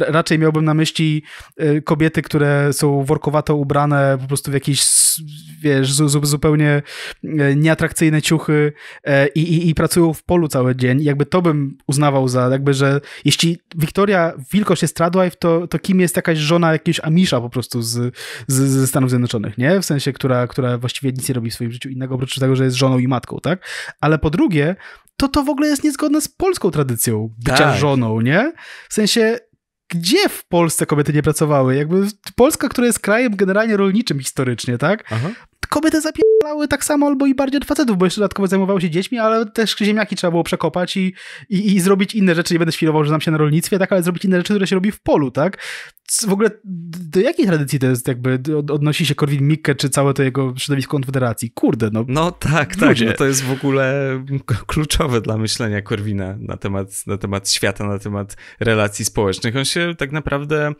raczej miałbym na myśli y, kobiety, które są workowato ubrane po prostu w jakieś, wiesz, zupełnie y, nieatrakcyjne ciuchy e, i, i, i pracują w polu cały dzień. Jakby to bym uznawał za, jakby, że jeśli Wiktoria Wilkosz jest tradwife, to, to kim jest jakaś żona jakiegoś Amisza po prostu z, z, ze Stanów Zjednoczonych, nie? W sensie, która, która właściwie nic nie robi w swoim życiu innego, oprócz tego, że jest żoną i matką, tak? ale po drugie, to to w ogóle jest niezgodne z polską tradycją bycia tak. żoną, nie? W sensie, gdzie w Polsce kobiety nie pracowały? Jakby Polska, która jest krajem generalnie rolniczym historycznie, tak? Aha kobiety zapierały tak samo albo i bardziej od facetów, bo jeszcze dodatkowo zajmowały się dziećmi, ale też ziemniaki trzeba było przekopać i, i, i zrobić inne rzeczy. Nie będę świrował, że znam się na rolnictwie, tak, ale zrobić inne rzeczy, które się robi w polu, tak? W ogóle do jakiej tradycji to jest jakby odnosi się Korwin Mikke czy całe to jego środowisko Konfederacji? Kurde, no. No tak, tak ludzie. tak. No to jest w ogóle kluczowe dla myślenia Korwina na temat, na temat świata, na temat relacji społecznych. On się tak naprawdę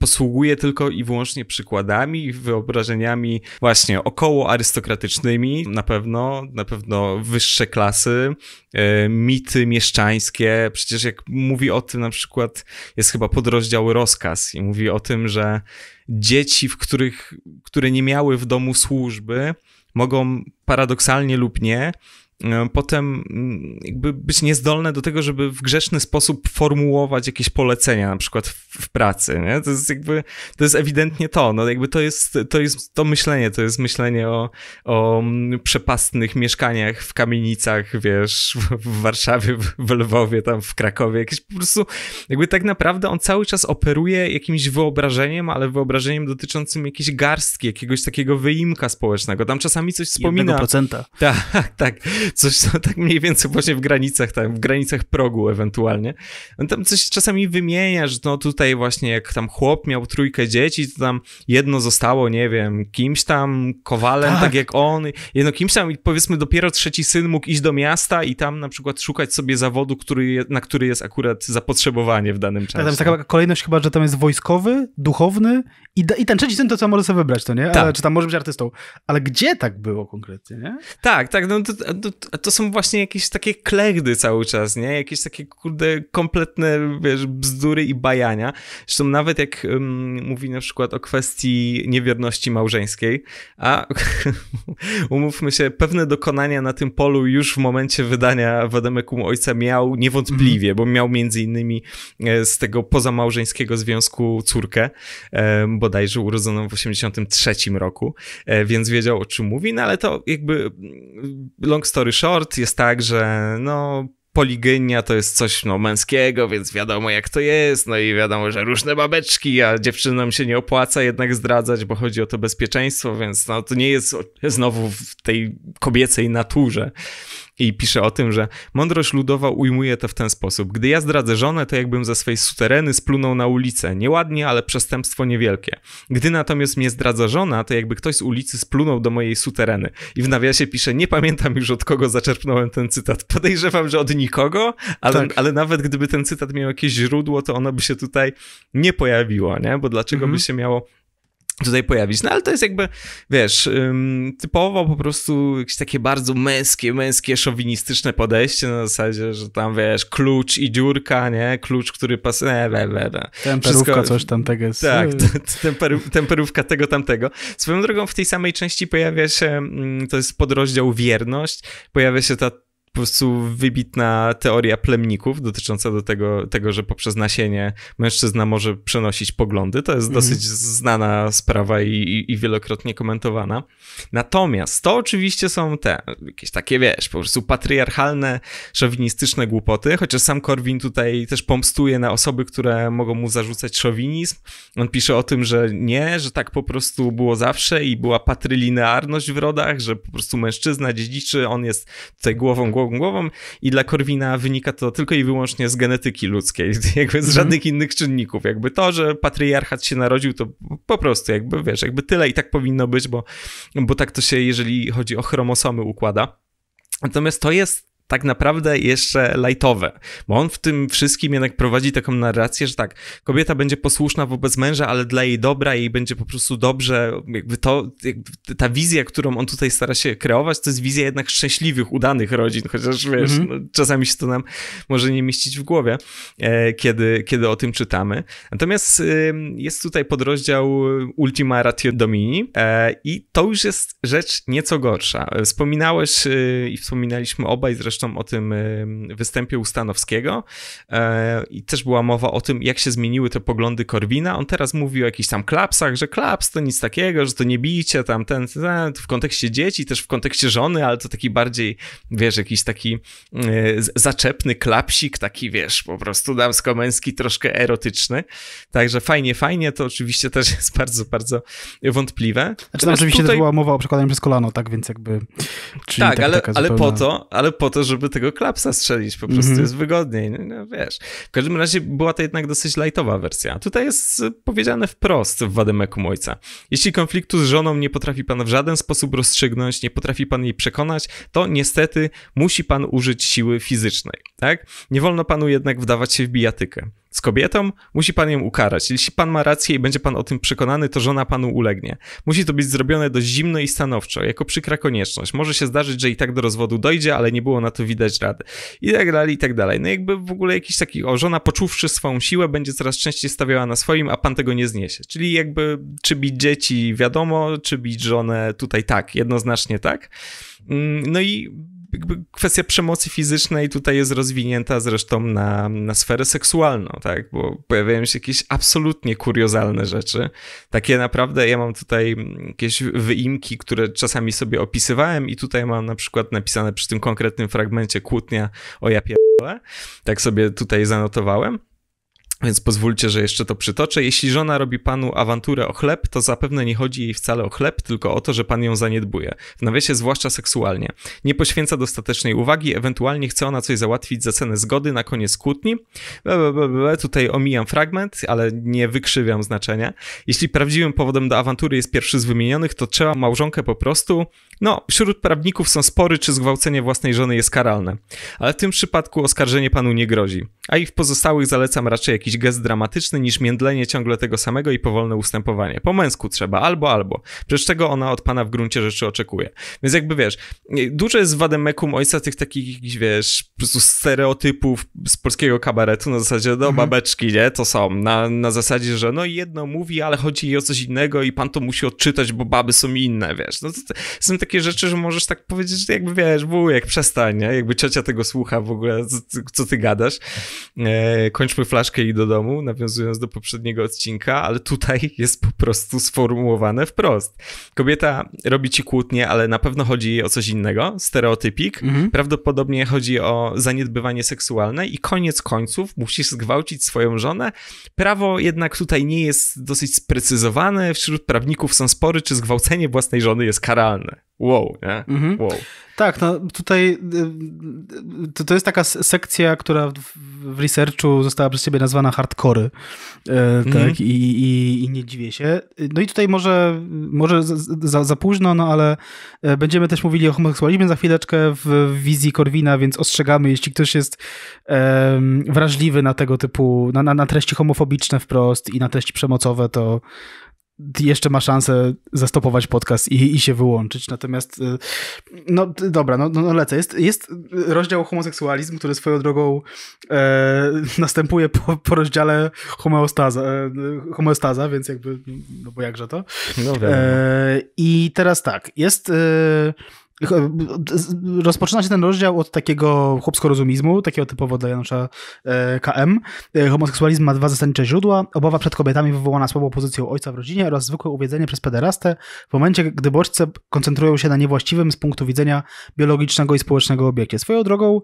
posługuje tylko i wyłącznie przykładami, wyobrażeniami właśnie około arystokratycznymi, na pewno, na pewno wyższe klasy, e, mity mieszczańskie. Przecież jak mówi o tym na przykład, jest chyba podrozdział rozkaz i mówi o tym, że dzieci, w których, które nie miały w domu służby, mogą paradoksalnie lub nie E, potem mm, jakby być niezdolne do tego, żeby w grzeczny sposób formułować jakieś polecenia, na przykład w, pracy. Nie? To jest jakby, to jest ewidentnie to. No jakby to jest to, jest to myślenie, to jest myślenie o, o mm, przepastnych mieszkaniach w kamienicach, wiesz, w Warszawie, w Lwowie, tam w Krakowie. Jakieś po prostu, jakby tak naprawdę on cały czas operuje jakimś wyobrażeniem, ale wyobrażeniem dotyczącym jakiejś garstki, jakiegoś takiego wyimka społecznego. Tam czasami coś wspomina. 1%. Tak, tak coś tak mniej więcej właśnie w granicach, tam, w granicach progu ewentualnie. On no tam coś czasami wymienia, że no tutaj właśnie jak tam chłop miał trójkę dzieci, to tam jedno zostało, nie wiem, kimś tam, kowalem, tak, tak jak on, jedno kimś tam i powiedzmy dopiero trzeci syn mógł iść do miasta i tam na przykład szukać sobie zawodu, który, na który jest akurat zapotrzebowanie w danym tak, czasie. Tam taka kolejność chyba, że tam jest wojskowy, duchowny i, i ten trzeci syn to co może sobie wybrać, to nie? Ale, tak. Czy tam może być artystą. Ale gdzie tak było konkretnie, nie? Tak, tak, no to, to to są właśnie jakieś takie klechdy cały czas, nie? Jakieś takie, kurde, kompletne, wiesz, bzdury i bajania. Zresztą nawet jak um, mówi na przykład o kwestii niewierności małżeńskiej, a umówmy się, pewne dokonania na tym polu już w momencie wydania Wademek u ojca miał niewątpliwie, mm. bo miał między innymi e, z tego pozamałżeńskiego związku córkę, e, bodajże urodzoną w 83 roku, e, więc wiedział o czym mówi, no ale to jakby mm, long story story short, jest tak, że no poligynia to jest coś no, męskiego, więc wiadomo jak to jest, no i wiadomo, że różne babeczki, a dziewczynom się nie opłaca jednak zdradzać, bo chodzi o to bezpieczeństwo, więc no, to nie jest znowu w tej kobiecej naturze i pisze o tym, że mądrość ludowa ujmuje to w ten sposób. Gdy ja zdradzę żonę, to jakbym ze swej sutereny splunął na ulicę. Nieładnie, ale przestępstwo niewielkie. Gdy natomiast mnie zdradza żona, to jakby ktoś z ulicy splunął do mojej sutereny. I w nawiasie pisze, nie pamiętam już od kogo zaczerpnąłem ten cytat. Podejrzewam, że od nikogo, ale, tak. ale nawet gdyby ten cytat miał jakieś źródło, to ono by się tutaj nie pojawiło, nie? Bo dlaczego mhm. by się miało tutaj pojawić. No ale to jest jakby, wiesz, typowo po prostu jakieś takie bardzo męskie, męskie, szowinistyczne podejście na zasadzie, że tam, wiesz, klucz i dziurka, nie? Klucz, który pasuje, ne, ne, ne, Temperówka Wszystko... coś tamtego jest. Tak, temperówka tego, tamtego. Swoją drogą w tej samej części pojawia się, mm, to jest podrozdział wierność, pojawia się ta po prostu wybitna teoria plemników dotycząca do tego, tego, że poprzez nasienie mężczyzna może przenosić poglądy. To jest mhm. dosyć znana sprawa i, i, i, wielokrotnie komentowana. Natomiast to oczywiście są te jakieś takie, wiesz, po prostu patriarchalne, szowinistyczne głupoty, chociaż sam Korwin tutaj też pomstuje na osoby, które mogą mu zarzucać szowinizm. On pisze o tym, że nie, że tak po prostu było zawsze i była patrylinearność w rodach, że po prostu mężczyzna dziedziczy, on jest tutaj głową głowy gołą głową i dla Korwina wynika to tylko i wyłącznie z genetyki ludzkiej, jakby z mm. żadnych innych czynników. Jakby to, że patriarchat się narodził, to po prostu jakby, wiesz, jakby tyle i tak powinno być, bo, bo tak to się, jeżeli chodzi o chromosomy, układa. Natomiast to jest tak naprawdę jeszcze lajtowe, bo on w tym wszystkim jednak prowadzi taką narrację, że tak, kobieta będzie posłuszna wobec męża, ale dla jej dobra jej będzie po prostu dobrze, jakby to, jakby ta wizja, którą on tutaj stara się kreować, to jest wizja jednak szczęśliwych, udanych rodzin, chociaż wiesz, mm -hmm. no, czasami się to nam może nie mieścić w głowie, e, kiedy, kiedy o tym czytamy. Natomiast e, jest tutaj podrozdział Ultima Ratio Domini e, i to już jest rzecz nieco gorsza. E, wspominałeś y, i wspominaliśmy obaj zresztą zresztą o tym występie Ustanowskiego e, i też była mowa o tym, jak się zmieniły te poglądy Korwina. On teraz mówi o jakichś tam klapsach, że klaps to nic takiego, że to nie bijcie tam ten, ten w kontekście dzieci, też w kontekście żony, ale to taki bardziej, wiesz, jakiś taki e, zaczepny klapsik, taki wiesz, po prostu damsko-męski, troszkę erotyczny. Także fajnie, fajnie, to oczywiście też jest bardzo, bardzo wątpliwe. Znaczy, no, oczywiście tutaj... była mowa o przekładaniu przez kolano, tak więc jakby... Tak, tak, ale, ale po to, ale po to, żeby tego klapsa strzelić, po prostu mm-hmm. jest wygodniej, no, no, wiesz. W każdym razie była to jednak dosyć lightowa wersja. Tutaj jest y, powiedziane wprost w Wademeku Mojca. Jeśli konfliktu z żoną nie potrafi pan w żaden sposób rozstrzygnąć, nie potrafi pan jej przekonać, to niestety musi pan użyć siły fizycznej, tak? Nie wolno panu jednak wdawać się w bijatykę z kobietą, musi pan ją ukarać. Jeśli pan ma rację i będzie pan o tym przekonany, to żona panu ulegnie. Musi to być zrobione dość zimno i stanowczo, jako przykra konieczność. Może się zdarzyć, że i tak do rozwodu dojdzie, ale nie było na to widać rady. I tak dalej, i tak dalej. No jakby w ogóle jakiś taki, o żona poczuwszy swoją siłę, będzie coraz częściej stawiała na swoim, a pan tego nie zniesie. Czyli jakby, czy bić dzieci wiadomo, czy bić żonę tutaj tak, jednoznacznie tak. Mm, no i jakby kwestia przemocy fizycznej tutaj jest rozwinięta zresztą na, na sferę seksualną, tak? Bo pojawiają się jakieś absolutnie kuriozalne rzeczy. Takie naprawdę, ja mam tutaj jakieś wyimki, które czasami sobie opisywałem i tutaj mam na przykład napisane przy tym konkretnym fragmencie kłótnia o ja Tak sobie tutaj zanotowałem. Więc pozwólcie, że jeszcze to przytoczę. Jeśli żona robi panu awanturę o chleb, to zapewne nie chodzi jej wcale o chleb, tylko o to, że pan ją zaniedbuje. W nawiasie zwłaszcza seksualnie. Nie poświęca dostatecznej uwagi, ewentualnie chce ona coś załatwić za cenę zgody na koniec kłótni. Blablabla. Tutaj omijam fragment, ale nie wykrzywiam znaczenia. Jeśli prawdziwym powodem do awantury jest pierwszy z wymienionych, to trzeba małżonkę po prostu. No, wśród prawników są spory, czy zgwałcenie własnej żony jest karalne. Ale w tym przypadku oskarżenie panu nie grozi. A i w pozostałych zalecam raczej jakiś jakiś gest dramatyczny niż międlenie ciągle tego samego i powolne ustępowanie. Po męsku trzeba, albo, albo. Przecież czego ona od pana w gruncie rzeczy oczekuje? Więc jakby wiesz, dużo jest wadem mekum ojca tych takich, wiesz, po prostu stereotypów z polskiego kabaretu na zasadzie, do no, mhm. babeczki, nie? To są. Na, na zasadzie, że no jedno mówi, ale chodzi jej o coś innego i pan to musi odczytać, bo baby są inne, wiesz. No to, to są takie rzeczy, że możesz tak powiedzieć, że jakby wiesz, wujek, przestań, nie? Jakby ciocia tego słucha w ogóle, co, co ty gadasz. E, kończmy flaszkę i do do domu, nawiązując do poprzedniego odcinka, ale tutaj jest po prostu sformułowane wprost. Kobieta robi ci kłótnie, ale na pewno chodzi jej o coś innego, stereotypik. Mhm. Prawdopodobnie chodzi o zaniedbywanie seksualne i koniec końców musisz zgwałcić swoją żonę. Prawo jednak tutaj nie jest dosyć sprecyzowane. Wśród prawników są spory, czy zgwałcenie własnej żony jest karalne wow, nie? Mhm. Wow. Tak, no tutaj y, y, to, to jest taka sekcja, która w, w researchu została przez ciebie nazwana hardkory. E, tak, mhm. Tak, i, i, i, nie dziwię się. No i tutaj może, może za, za późno, no ale e, będziemy też mówili o homoseksualizmie za chwileczkę w wizji Korwina, więc ostrzegamy, jeśli ktoś jest um, wrażliwy na tego typu, na, na, na treści homofobiczne wprost i na treści przemocowe, to jeszcze ma szansę zastopować podcast i, i się wyłączyć. Natomiast, y, no dobra, no, no, no lecę. Jest, jest rozdział homoseksualizm, który swoją drogą e, następuje po, po rozdziale homeostaza, e, homeostaza, więc jakby, no bo jakże to. No, e, I teraz tak, jest y, rozpoczyna się ten rozdział od takiego chłopsko-rozumizmu, takiego typowo dla Janusza e, KM. E, homoseksualizm ma dwa zasadnicze źródła. Obawa przed kobietami wywołana słabą pozycją ojca w rodzinie oraz zwykłe uwiedzenie przez pederastę w momencie, gdy bodźce koncentrują się na niewłaściwym z punktu widzenia biologicznego i społecznego obiekcie. Swoją drogą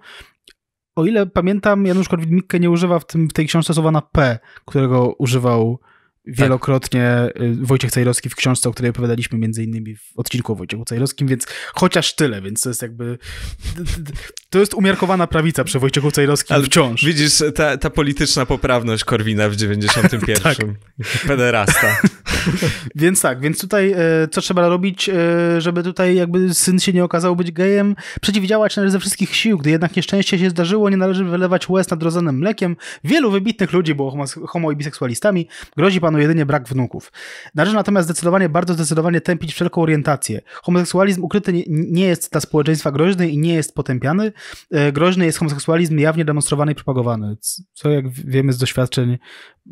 o ile pamiętam, Janusz Korwin-Mikke nie używa w, tym, w tej książce słowa na P, którego używał tak. wielokrotnie y, Wojciech Cejrowski w książce, o której opowiadaliśmy między innymi w odcinku o Wojciechu Cejrowskim, więc chociaż tyle, więc to jest jakby to jest umiarkowana prawica przy Wojciechu Cejrowskim Ale wciąż. Widzisz, ta, ta polityczna poprawność Korwina w 91. Tak. Pederasta. więc tak, więc tutaj e, co trzeba robić, e, żeby tutaj jakby syn się nie okazał być gejem? Przeciwdziałać należy ze wszystkich sił, gdy jednak nieszczęście się zdarzyło, nie należy wylewać łez nad rodzonym mlekiem. Wielu wybitnych ludzi było homo, homo i biseksualistami. Grozi panu wskazano jedynie brak wnuków. Należy natomiast zdecydowanie, bardzo zdecydowanie tępić wszelką orientację. Homoseksualizm ukryty nie jest dla społeczeństwa groźny i nie jest potępiany. E, groźny jest homoseksualizm jawnie demonstrowany i propagowany, co jak wiemy z doświadczeń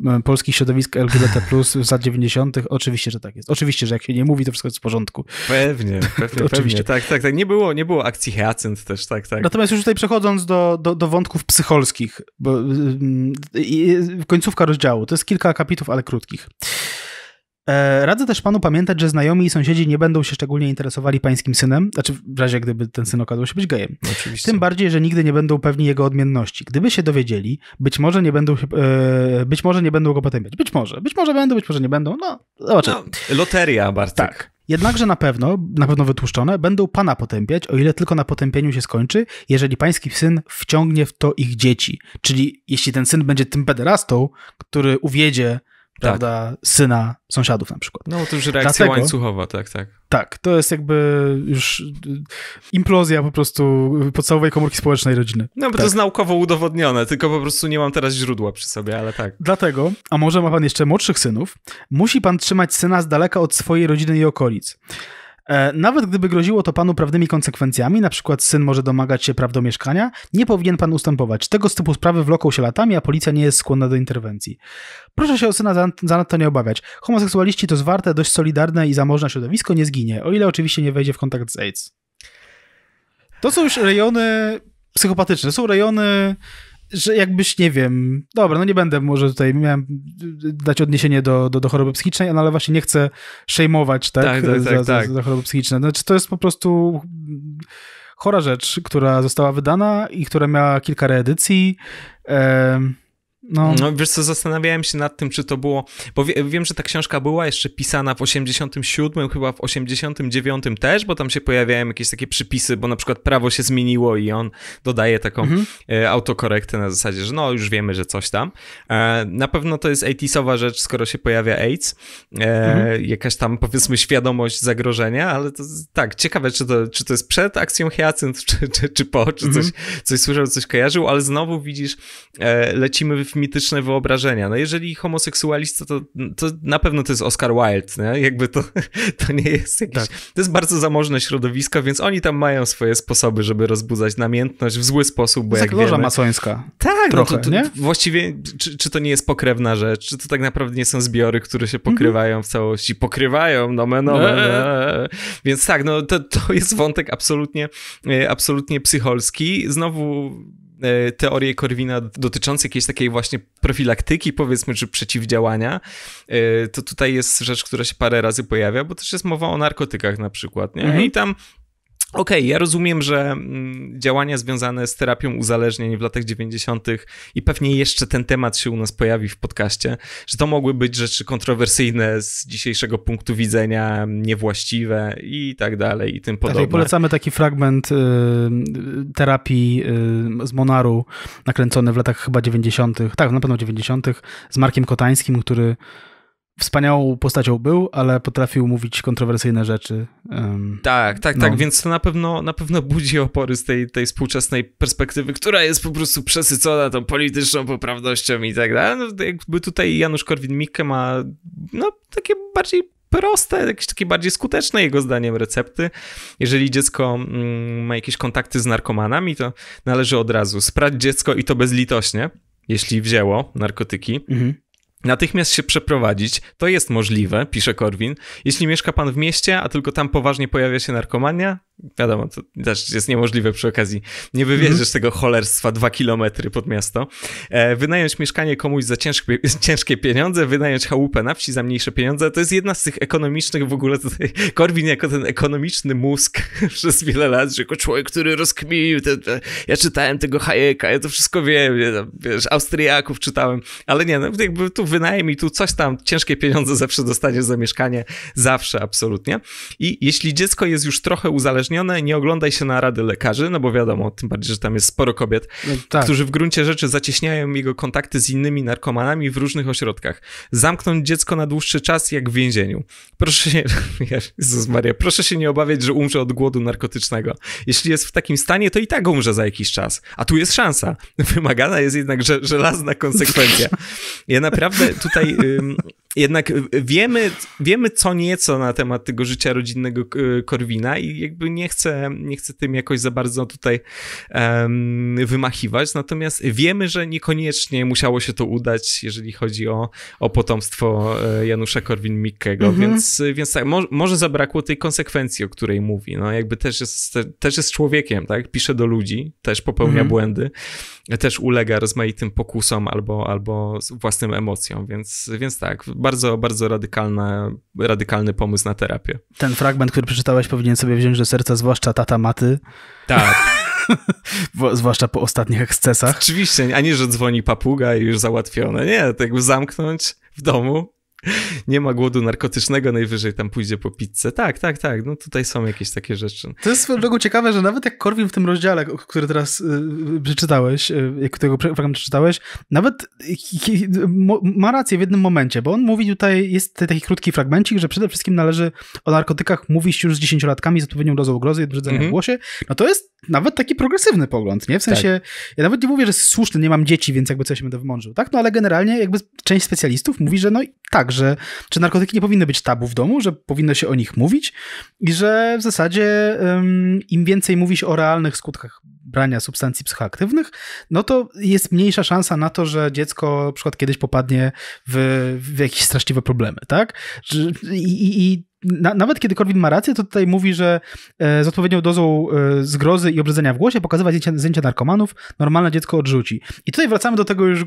E, polskich środowisk LGBT plus za 90. Oczywiście, że tak jest. Oczywiście, że jak się nie mówi, to wszystko jest w porządku. Pewnie, pewnie, oczywiście. Tak, tak, tak. Nie było, nie było akcji Hyacynt też, tak, tak. Natomiast już tutaj przechodząc do, do, do wątków psycholskich, bo, y, y, y, końcówka rozdziału, to jest kilka akapitów, ale krótkich. E, radzę też panu pamiętać, że znajomi i sąsiedzi nie będą się szczególnie interesowali pańskim synem, znaczy w razie gdyby ten syn okazał się być gejem. Oczywiście. Tym bardziej, że nigdy nie będą pewni jego odmienności. Gdyby się dowiedzieli, być może nie będą, się, e, być może nie będą go potępiać. Być może, być może będą, być może nie będą. No, zobaczymy. No, loteria, Bartek. Tak. Jednakże na pewno, na pewno wytłuszczone, będą pana potępiać, o ile tylko na potępieniu się skończy, jeżeli pański syn wciągnie w to ich dzieci. Czyli jeśli ten syn będzie tym pederastą, który uwiedzie prawda, tak. syna sąsiadów na przykład. No to już reakcja Dlatego, łańcuchowa, tak, tak. Tak, to jest jakby już implozja po prostu podstawowej komórki społecznej rodziny. No bo tak. to jest naukowo udowodnione, tylko po prostu nie mam teraz źródła przy sobie, ale tak. Dlatego, a może ma pan jeszcze młodszych synów, musi pan trzymać syna z daleka od swojej rodziny i okolic. E, nawet gdyby groziło to panu prawnymi konsekwencjami, na przykład syn może domagać się praw do mieszkania, nie powinien pan ustępować. Tego typu sprawy wloką się latami, a policja nie jest skłonna do interwencji. Proszę się o syna zanadto nadto nie obawiać. Homoseksualiści to zwarte, dość solidarne i zamożne środowisko, nie zginie, o ile oczywiście nie wejdzie w kontakt z AIDS. To są już rejony psychopatyczne, są rejony że jakbyś, nie wiem, dobra, no nie będę może tutaj, miałem dać odniesienie do, do, do choroby psychicznej, no ale właśnie nie chcę szejmować, tak, tak, tak, za, tak, tak. Za, za choroby psychiczne. Znaczy to jest po prostu chora rzecz, która została wydana i która miała kilka reedycji. Ehm no. no. wiesz co, zastanawiałem się nad tym, czy to było, bo wie, wiem, że ta książka była jeszcze pisana w 87, chyba w 89 też, bo tam się pojawiają jakieś takie przypisy, bo na przykład prawo się zmieniło i on dodaje taką mhm. e, autokorektę na zasadzie, że no już wiemy, że coś tam. E, na pewno to jest 80sowa rzecz, skoro się pojawia AIDS, e, mhm. jakaś tam powiedzmy świadomość zagrożenia, ale to, tak, ciekawe, czy to, czy to jest przed akcją Hyacynt, czy, czy, czy po, czy coś, mhm. coś słyszał, coś kojarzył, ale znowu widzisz, e, lecimy w mityczne wyobrażenia. No jeżeli homoseksualista, to, to na pewno to jest Oscar Wilde, nie? jakby to, to nie jest jakiś... Tak. To jest bardzo zamożne środowisko, więc oni tam mają swoje sposoby, żeby rozbudzać namiętność w zły sposób, bo jak loża wiemy... masońska. Tak, trochę, no to, to, nie? właściwie czy, czy to nie jest pokrewna rzecz, czy to tak naprawdę nie są zbiory, które się pokrywają w całości. Pokrywają, no men, no men. No, no. Więc tak, no to, to jest wątek absolutnie, e, absolutnie psycholski. Znowu E, teorie Korwina dotyczące jakiejś takiej właśnie profilaktyki, powiedzmy, czy przeciwdziałania, e, to tutaj jest rzecz, która się parę razy pojawia, bo też jest mowa o narkotykach na przykład, nie? Mhm. I tam Okej, okay, ja rozumiem, że mm, działania związane z terapią uzależnień w latach 90. i pewnie jeszcze ten temat się u nas pojawi w podcaście, że to mogły być rzeczy kontrowersyjne z dzisiejszego punktu widzenia, niewłaściwe i tak dalej i tym podobne. Tak, polecamy taki fragment y, terapii y, z Monaru nakręcony w latach chyba 90., tak, na pewno 90., z Markiem Kotańskim, który wspaniałą postacią był, ale potrafił mówić kontrowersyjne rzeczy. Um, tak, tak, no. tak, więc to na pewno, na pewno budzi opory z tej, tej współczesnej perspektywy, która jest po prostu przesycona tą polityczną poprawnością i tak dalej. No, jakby tutaj Janusz Korwin-Mikke ma no, takie bardziej proste, jakieś takie bardziej skuteczne jego zdaniem recepty. Jeżeli dziecko mm, ma jakieś kontakty z narkomanami, to należy od razu sprać dziecko i to bezlitośnie, jeśli wzięło narkotyki. Mhm Natychmiast się przeprowadzić, to jest możliwe, pisze Korwin. Jeśli mieszka pan w mieście, a tylko tam poważnie pojawia się narkomania, Wiadomo, to też jest niemożliwe przy okazji. Nie wywieziesz mm. tego cholerstwa dwa kilometry pod miasto. E, wynająć mieszkanie komuś za ciężkie, ciężkie pieniądze, wynająć chałupę na wsi za mniejsze pieniądze. To jest jedna z tych ekonomicznych w ogóle tutaj. Korwin jako ten ekonomiczny mózg przez wiele lat, że jako człowiek, który rozkmił, ja czytałem tego Hayeka, ja to wszystko wiem, nie, tam, wiesz, Austriaków czytałem, ale nie, no jakby tu wynajem i tu coś tam, ciężkie pieniądze zawsze dostaniesz za mieszkanie, zawsze absolutnie. I jeśli dziecko jest już trochę uzależnione uzależnione, nie oglądaj się na rady lekarzy, no bo wiadomo, tym bardziej, że tam jest sporo kobiet, no, tak. którzy w gruncie rzeczy zacieśniają jego kontakty z innymi narkomanami w różnych ośrodkach. Zamknąć dziecko na dłuższy czas jak w więzieniu. Proszę się, Jezus Maria, proszę się nie obawiać, że umrze od głodu narkotycznego. Jeśli jest w takim stanie, to i tak umrze za jakiś czas. A tu jest szansa. Wymagana jest jednak żelazna konsekwencja. Ja naprawdę tutaj jednak wiemy, wiemy co nieco na temat tego życia rodzinnego e, Korwina i jakby nie chcę, nie chcę tym jakoś za bardzo tutaj um, wymachiwać, natomiast wiemy, że niekoniecznie musiało się to udać, jeżeli chodzi o, o potomstwo e, Janusza Korwin-Mikkego, mhm. więc, więc tak, mo może zabrakło tej konsekwencji, o której mówi, no jakby też jest, też jest człowiekiem, tak, pisze do ludzi, też popełnia mhm. błędy, też ulega rozmaitym pokusom albo, albo własnym emocjom, więc, więc tak, bardzo, bardzo radykalna, radykalny pomysł na terapię. Ten fragment, który przeczytałeś, powinien sobie wziąć do serca, zwłaszcza tata maty. Tak. Bo, zwłaszcza po ostatnich ekscesach. Oczywiście, a nie, że dzwoni papuga i już załatwione. Nie, tak zamknąć w domu, nie ma głodu narkotycznego, najwyżej tam pójdzie po pizzę. Tak, tak, tak, no tutaj są jakieś takie rzeczy. To jest w ciekawe, że nawet jak Korwin w tym rozdziale, który teraz y, y, przeczytałeś, y, jak tego fragment przeczytałeś, nawet ma rację w jednym momencie, bo on mówi tutaj, jest taki krótki fragmencik, że przede wszystkim należy o narkotykach mówić już z dziesięciolatkami z odpowiednią dozą grozy i odbrzydzenia mhm. w głosie. No to jest nawet taki progresywny pogląd, nie? W tak. sensie, tak. ja nawet nie mówię, że jest słuszny, nie mam dzieci, więc jakby coś będę wymążył, tak? No ale generalnie jakby część specjalistów mówi, że no tak, że czy narkotyki nie powinny być tabu w domu, że powinno się o nich mówić i że w zasadzie um, im więcej mówi się o realnych skutkach brania substancji psychoaktywnych, no to jest mniejsza szansa na to, że dziecko na przykład kiedyś popadnie w, w jakieś straszliwe problemy, tak? I, i, i na, nawet kiedy Corwin ma rację, to tutaj mówi, że e, z odpowiednią dozą e, zgrozy i obrzydzenia w głosie pokazywać zdjęcia, zdjęcia narkomanów normalne dziecko odrzuci. I tutaj wracamy do tego już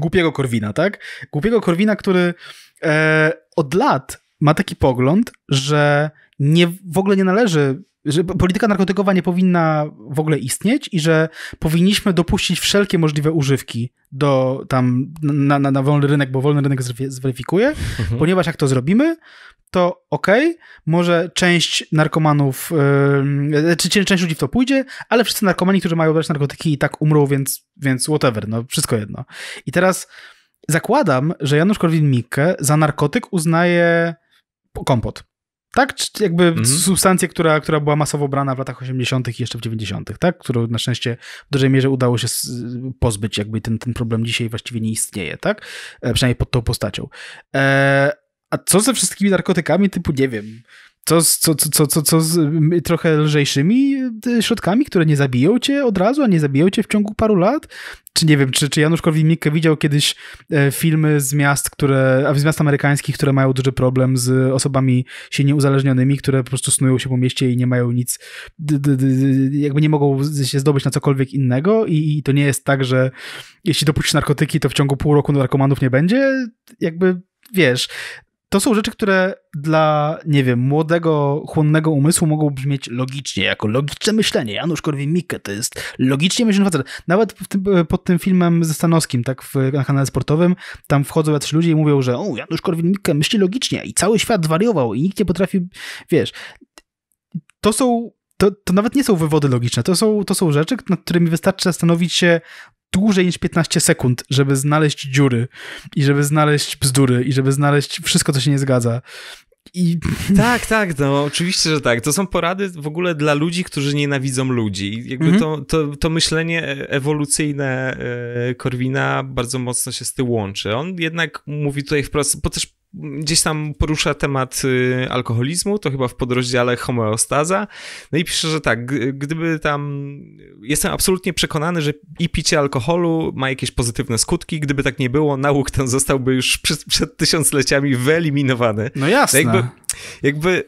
głupiego Korwina, tak? Głupiego Korwina, który e, od lat ma taki pogląd, że nie, w ogóle nie należy że polityka narkotykowa nie powinna w ogóle istnieć i że powinniśmy dopuścić wszelkie możliwe używki do tam na, na, na wolny rynek, bo wolny rynek zweryfikuje, mhm. ponieważ jak to zrobimy, to okej, okay, może część narkomanów, yy, czy znaczy część ludzi w to pójdzie, ale wszyscy narkomani, którzy mają brać narkotyki i tak umrą, więc, więc whatever, no wszystko jedno. I teraz zakładam, że Janusz Korwin-Mikke za narkotyk uznaje kompot. Tak? jakby mhm. substancję, która, która była masowo brana w latach 80. i jeszcze w 90., tak? Którą na szczęście w dużej mierze udało się pozbyć, jakby ten, ten problem dzisiaj właściwie nie istnieje, tak? E, przynajmniej pod tą postacią. E, a co ze wszystkimi narkotykami typu, nie wiem, co, co, co, co, co z trochę lżejszymi y, środkami, które nie zabiją cię od razu, a nie zabiją cię w ciągu paru lat? Czy nie wiem, czy, czy Janusz Korwin-Mikke widział kiedyś e, filmy z miast, które, a z miast amerykańskich, które mają duży problem z osobami się nieuzależnionymi, które po prostu snują się po mieście i nie mają nic, jakby nie mogą się zdobyć na cokolwiek innego i, i to nie jest tak, że jeśli dopuścisz narkotyki, to w ciągu pół roku narkomanów nie będzie? Jakby, wiesz, to są rzeczy, które dla, nie wiem, młodego, chłonnego umysłu mogą brzmieć logicznie, jako logiczne myślenie. Janusz Korwin-Mikke to jest logicznie myślący facet. Nawet tym, pod tym filmem ze Stanowskim, tak, w, na kanale sportowym, tam wchodzą trzy ludzie i mówią, że o, Janusz Korwin-Mikke myśli logicznie i cały świat zwariował i nikt nie potrafi, wiesz... To są to, to nawet nie są wywody logiczne. To są, to są rzeczy, nad którymi wystarczy zastanowić się dłużej niż 15 sekund, żeby znaleźć dziury i żeby znaleźć bzdury i żeby znaleźć wszystko, co się nie zgadza. I... Tak, tak, no oczywiście, że tak. To są porady w ogóle dla ludzi, którzy nienawidzą ludzi. Jakby mhm. to, to, to, myślenie ewolucyjne e, Korwina bardzo mocno się z tym łączy. On jednak mówi tutaj wprost, bo też gdzieś tam porusza temat y, alkoholizmu, to chyba w podrozdziale homeostaza. No i pisze, że tak, gdyby tam. Jestem absolutnie przekonany, że i picie alkoholu ma jakieś pozytywne skutki. Gdyby tak nie było, nauk ten zostałby już przed, przed tysiącleciami wyeliminowany. No jasne. jakby, jakby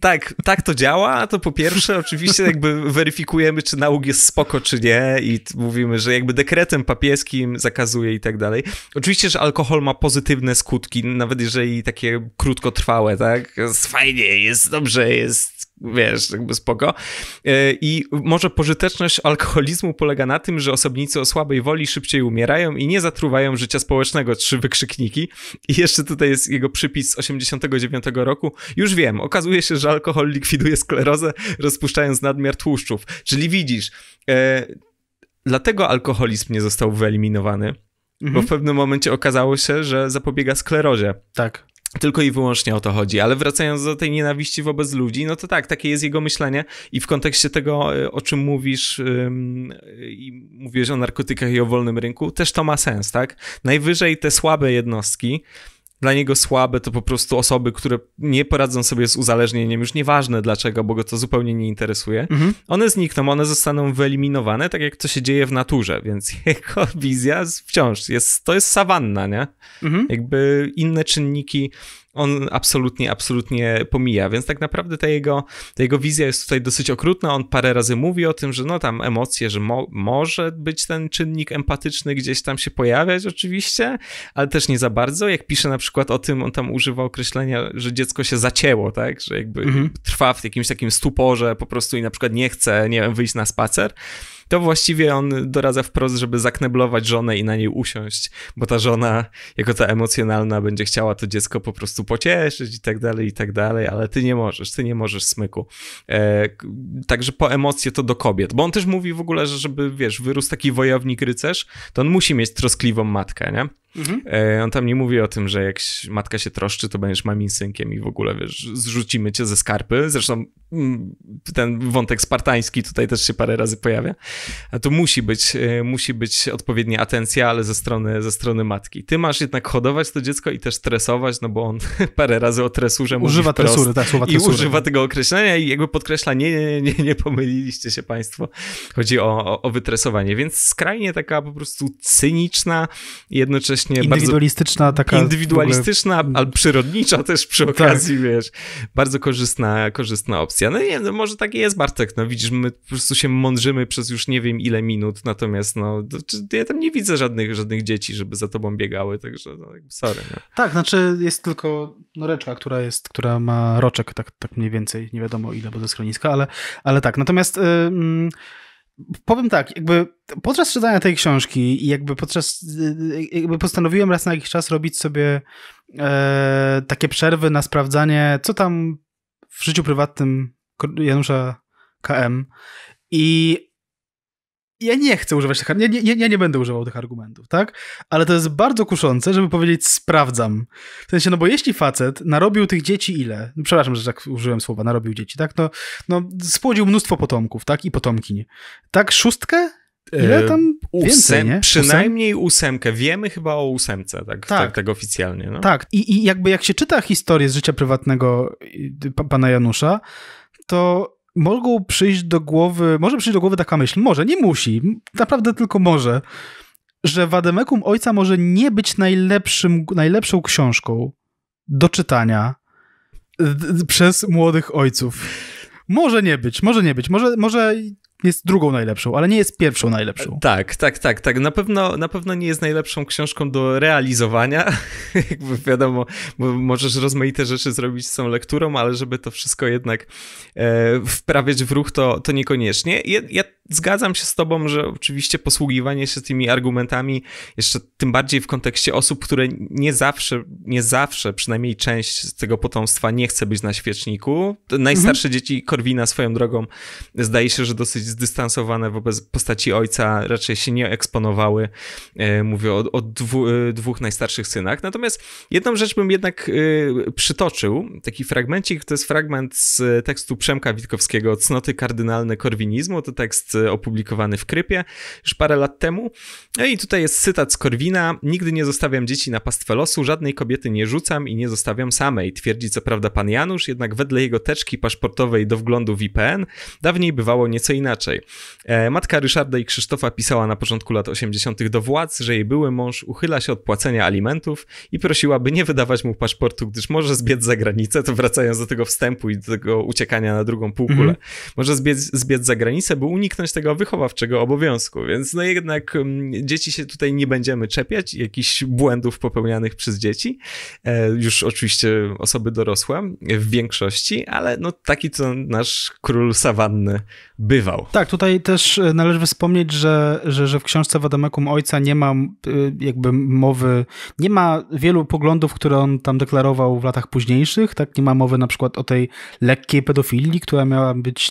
tak, tak to działa, to po pierwsze oczywiście jakby weryfikujemy, czy nauk jest spoko, czy nie i mówimy, że jakby dekretem papieskim zakazuje i tak dalej. Oczywiście, że alkohol ma pozytywne skutki, nawet jeżeli i takie krótkotrwałe, tak? Jest fajnie, jest dobrze, jest wiesz, jakby spoko. E, I może pożyteczność alkoholizmu polega na tym, że osobnicy o słabej woli szybciej umierają i nie zatruwają życia społecznego, trzy wykrzykniki. I jeszcze tutaj jest jego przypis z 89 roku. Już wiem, okazuje się, że alkohol likwiduje sklerozę, rozpuszczając nadmiar tłuszczów. Czyli widzisz, e, dlatego alkoholizm nie został wyeliminowany mhm. bo w mhm. pewnym momencie okazało się, że zapobiega sklerozie. Tak. Tylko i wyłącznie o to chodzi. Ale wracając do tej nienawiści wobec ludzi, no to tak, takie jest jego myślenie. I w kontekście tego, e, o czym mówisz, i mówisz o narkotykach i o wolnym rynku, też to ma sens, tak? Najwyżej te słabe jednostki dla niego słabe to po prostu osoby, które nie poradzą sobie z uzależnieniem, już nieważne dlaczego, bo go to zupełnie nie interesuje, mhm. one znikną, one zostaną wyeliminowane, tak jak to się dzieje w naturze, więc jego wizja wciąż jest, to jest sawanna, nie? Mhm. Jakby inne czynniki on absolutnie, absolutnie pomija. Więc tak naprawdę ta jego, ta jego wizja jest tutaj dosyć okrutna. On parę razy mówi o tym, że no tam emocje, że mo może być ten czynnik empatyczny gdzieś tam się pojawiać oczywiście, ale też nie za bardzo. Jak pisze na przykład o tym, on tam używa określenia, że dziecko się zacięło, tak? Że jakby mhm. trwa w jakimś takim stuporze po prostu i na przykład nie chce, nie wiem, wyjść na spacer to właściwie on doradza wprost, żeby zakneblować żonę i na niej usiąść, bo ta żona, jako ta emocjonalna, będzie chciała to dziecko po prostu pocieszyć i tak dalej, i tak dalej, ale ty nie możesz, ty nie możesz, smyku. E, także po emocje to do kobiet, bo on też mówi w ogóle, że żeby, wiesz, wyrósł taki wojownik rycerz, to on musi mieć troskliwą matkę, nie? Mhm. E, on tam nie mówi o tym, że jak matka się troszczy, to będziesz mamin synkiem i w ogóle, wiesz, zrzucimy cię ze skarpy. Zresztą mm, ten wątek spartański tutaj też się parę razy pojawia. A tu musi być, e, musi być odpowiednia atencja, ale ze strony, ze strony matki. Ty masz jednak hodować to dziecko i też tresować, no bo on parę razy o tresurze mówi Używa wprost, tresury, tak, słowa I używa tego określenia i jakby podkreśla, nie, nie, nie, nie pomyliliście się państwo. Chodzi o, o, o wytresowanie, więc skrajnie taka po prostu cyniczna, jednocześnie właśnie indywidualistyczna, bardzo taka indywidualistyczna, ogóle... ale przyrodnicza też przy tak. okazji, tak. wiesz. Bardzo korzystna, korzystna opcja. No nie, no może tak jest Bartek, no widzisz, my po prostu się mądrzymy przez już nie wiem ile minut, natomiast no ja tam nie widzę żadnych, żadnych dzieci, żeby za tobą biegały, także no, sorry. No. Tak, znaczy jest tylko noreczka, która jest, która ma roczek, tak, tak mniej więcej, nie wiadomo ile, bo ze schroniska, ale, ale tak. Natomiast yy, powiem tak, jakby podczas czytania tej książki i jakby podczas, jakby postanowiłem raz na jakiś czas robić sobie e, takie przerwy na sprawdzanie, co tam w życiu prywatnym Janusza KM i ja nie chcę używać tych argumentów, ja nie, ja nie będę używał tych argumentów, tak? Ale to jest bardzo kuszące, żeby powiedzieć sprawdzam. W sensie, no bo jeśli facet narobił tych dzieci ile? No, przepraszam, że tak użyłem słowa, narobił dzieci, tak? No, no spłodził mnóstwo potomków, tak? I potomkiń. Tak szóstkę? Ile tam? Ósem, więcej, nie? Przynajmniej ósemkę. Wiemy chyba o ósemce, tak, tak. tak, tak oficjalnie. No. Tak, I, i jakby jak się czyta historię z życia prywatnego y, pana Janusza, to mogą przyjść do głowy, może przyjść do głowy taka myśl, może, nie musi, naprawdę tylko może, że Wademekum Ojca może nie być najlepszym, najlepszą książką do czytania przez młodych ojców. Może nie być, może nie być. Może, może jest drugą najlepszą, ale nie jest pierwszą najlepszą. Tak, tak, tak, tak. Na pewno, na pewno nie jest najlepszą książką do realizowania. Jakby wiadomo, możesz rozmaite rzeczy zrobić z tą lekturą, ale żeby to wszystko jednak e, wprawiać w ruch, to, to niekoniecznie. Ja, ja zgadzam się z tobą, że oczywiście posługiwanie się tymi argumentami, jeszcze tym bardziej w kontekście osób, które nie zawsze, nie zawsze, przynajmniej część z tego potomstwa nie chce być na świeczniku. Mhm. Najstarsze mhm. dzieci Korwina swoją drogą zdaje się, że dosyć zdystansowane wobec postaci ojca, raczej się nie eksponowały. E, mówię o, o dwu, e, dwóch najstarszych synach. Natomiast jedną rzecz bym jednak e, przytoczył, taki fragmencik, to jest fragment z tekstu Przemka Witkowskiego, Cnoty kardynalne korwinizmu, to tekst E, opublikowany w Krypie już parę lat temu. No i tutaj jest cytat z Korwina. Nigdy nie zostawiam dzieci na pastwę losu, żadnej kobiety nie rzucam i nie zostawiam samej. Twierdzi co prawda pan Janusz, jednak wedle jego teczki paszportowej do wglądu VPN dawniej bywało nieco inaczej. E, matka Ryszarda i Krzysztofa pisała na początku lat 80. do władz, że jej były mąż uchyla się od płacenia alimentów i prosiła, by nie wydawać mu paszportu, gdyż może zbiec za granicę, to wracając do tego wstępu i do tego uciekania na drugą półkulę, mhm. może zbiec, zbiec za granicę, by uniknąć konieczność tego wychowawczego obowiązku, więc no jednak mm, dzieci się tutaj nie będziemy czepiać, jakichś błędów popełnianych przez dzieci, e, już oczywiście osoby dorosłe w większości, ale no taki to nasz król sawanny bywał. Tak, tutaj też e, należy wspomnieć, że, że, że w książce Wademekum Ojca nie ma e, jakby mowy, nie ma wielu poglądów, które on tam deklarował w latach późniejszych, tak, nie ma mowy na przykład o tej lekkiej pedofilii, która miała być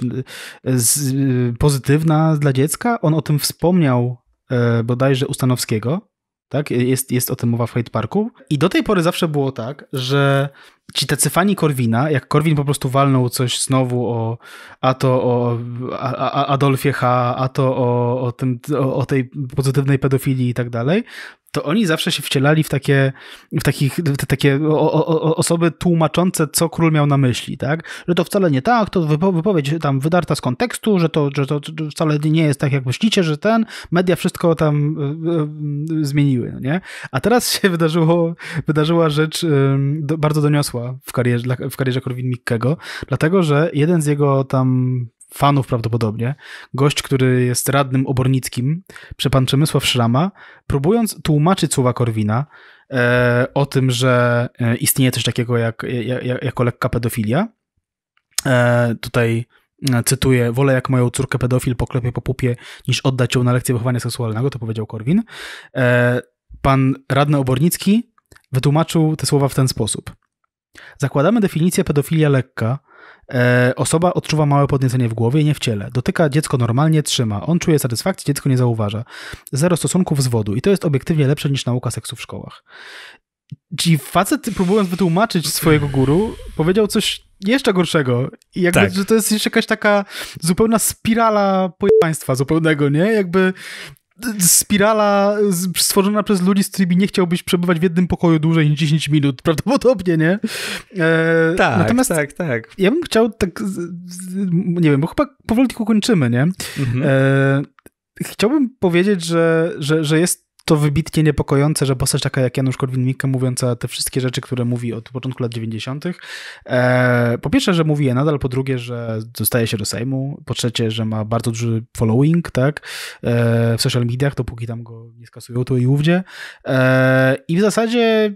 pozytywna, pozytywna dla dziecka. On o tym wspomniał e, bodajże Ustanowskiego, tak? Jest, jest o tym mowa w Hyde Parku. I do tej pory zawsze było tak, że ci tacy fani Korwina, jak Korwin po prostu walnął coś znowu o a to o a, a Adolfie H., a to o, o, tym, o, o tej pozytywnej pedofilii i tak dalej, to oni zawsze się wcielali w takie, w takich, w takie o, o, osoby tłumaczące, co król miał na myśli, tak? Że to wcale nie tak, to wypowiedź tam wydarta z kontekstu, że to, że to wcale nie jest tak, jak myślicie, że ten, media wszystko tam y, y, zmieniły, no nie? A teraz się wydarzyło, wydarzyła rzecz y, bardzo doniosła w karierze, w karierze Korwin-Mikkego, dlatego, że jeden z jego tam fanów prawdopodobnie, gość, który jest radnym obornickim, pan Przemysław Szrama, próbując tłumaczyć słowa Korwina e, o tym, że e, istnieje coś takiego jak, e, jak, jako lekka pedofilia. E, tutaj e, cytuję, wolę jak moją córkę pedofil poklepie po pupie, niż oddać ją na lekcję wychowania seksualnego, to powiedział Korwin. E, pan radny Obornicki wytłumaczył te słowa w ten sposób. Zakładamy definicję pedofilia lekka. E, osoba odczuwa małe podniecenie w głowie i nie w ciele. Dotyka dziecko normalnie, trzyma. On czuje satysfakcję, dziecko nie zauważa. Zero stosunków z wodu. I to jest obiektywnie lepsze niż nauka seksu w szkołach. Ci facet, próbując wytłumaczyć swojego guru, powiedział coś jeszcze gorszego. I jakby, tak. że to jest jeszcze jakaś taka zupełna spirala państwa zupełnego, nie? Jakby spirala stworzona przez ludzi, z którymi nie chciałbyś przebywać w jednym pokoju dłużej niż 10 minut, prawdopodobnie, nie? E, tak, natomiast tak, tak. Ja bym chciał tak, nie wiem, bo chyba powolutku kończymy, nie? Mhm. E, chciałbym powiedzieć, że, że, że jest to wybitnie niepokojące, że postać taka jak Janusz Korwin-Mikke mówiąca te wszystkie rzeczy, które mówi od początku lat 90. E, po pierwsze, że mówi je nadal, po drugie, że dostaje się do Sejmu, po trzecie, że ma bardzo duży following tak, e, w social mediach, dopóki tam go nie skasują, to i ówdzie. E, I w zasadzie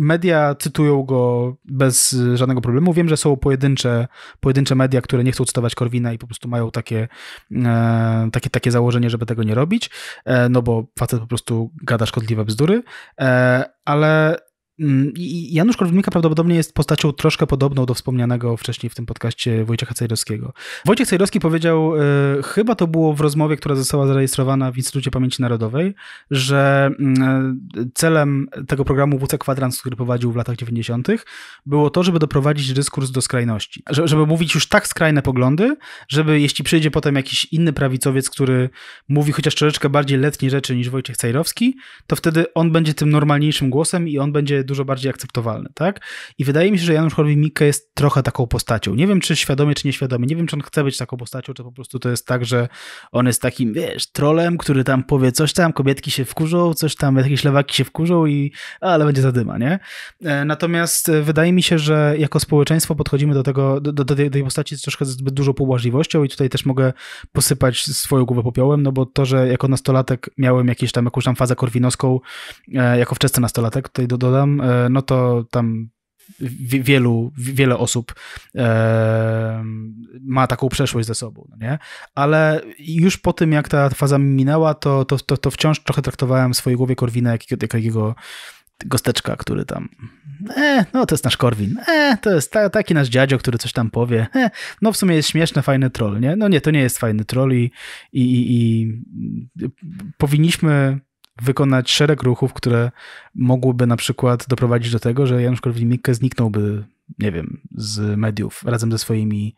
media cytują go bez żadnego problemu. Wiem, że są pojedyncze, pojedyncze media, które nie chcą cytować Korwina i po prostu mają takie, e, takie, takie założenie, żeby tego nie robić, e, no bo facet po prostu gada szkodliwe bzdury, e, ale Mm, Janusz Korwin-Mikke prawdopodobnie jest postacią troszkę podobną do wspomnianego wcześniej w tym podcaście Wojciecha Cejrowskiego. Wojciech Cejrowski powiedział, e, chyba to było w rozmowie, która została zarejestrowana w Instytucie Pamięci Narodowej, że mm, e, celem tego programu WC Kwadrans, który prowadził w latach 90., było to, żeby doprowadzić dyskurs do skrajności. Żeby mówić już tak skrajne poglądy, żeby jeśli przyjdzie potem jakiś inny prawicowiec, który mówi chociaż troszeczkę bardziej letnie rzeczy niż Wojciech Cejrowski, to wtedy on będzie tym normalniejszym głosem i on będzie dużo bardziej akceptowalny, tak? I wydaje mi się, że Janusz Korwin-Mikke jest trochę taką postacią. Nie wiem, czy świadomie, czy nieświadomie. Nie wiem, czy on chce być taką postacią, czy po prostu to jest tak, że on jest takim, wiesz, trolem, który tam powie coś tam, kobietki się wkurzą, coś tam, jakieś lewaki się wkurzą i ale będzie zadyma, nie? E, natomiast e, wydaje mi się, że jako społeczeństwo podchodzimy do tego, do, do, tej, do tej postaci z troszkę zbyt dużą pobłażliwością i tutaj też mogę posypać swoją głowę popiołem, no bo to, że jako nastolatek miałem jakieś tam, jakąś tam fazę korwinowską, e, jako wczesny nastolatek, tutaj dodam, E, no to tam wielu, wiele osób e, ma taką przeszłość ze sobą, no nie? Ale już po tym, jak ta faza mi minęła, to, to, to, to wciąż trochę traktowałem w swojej głowie Korwina jak jakiego gosteczka, który tam e, no to jest nasz Korwin, e, to jest ta, taki nasz dziadzio, który coś tam powie, e, no w sumie jest śmieszny, fajny troll, nie? No nie, to nie jest fajny troll i, i, i, i powinniśmy wykonać szereg ruchów, które mogłyby na przykład doprowadzić do tego, że Janusz Korwin-Mikke zniknąłby nie wiem, z mediów razem ze swoimi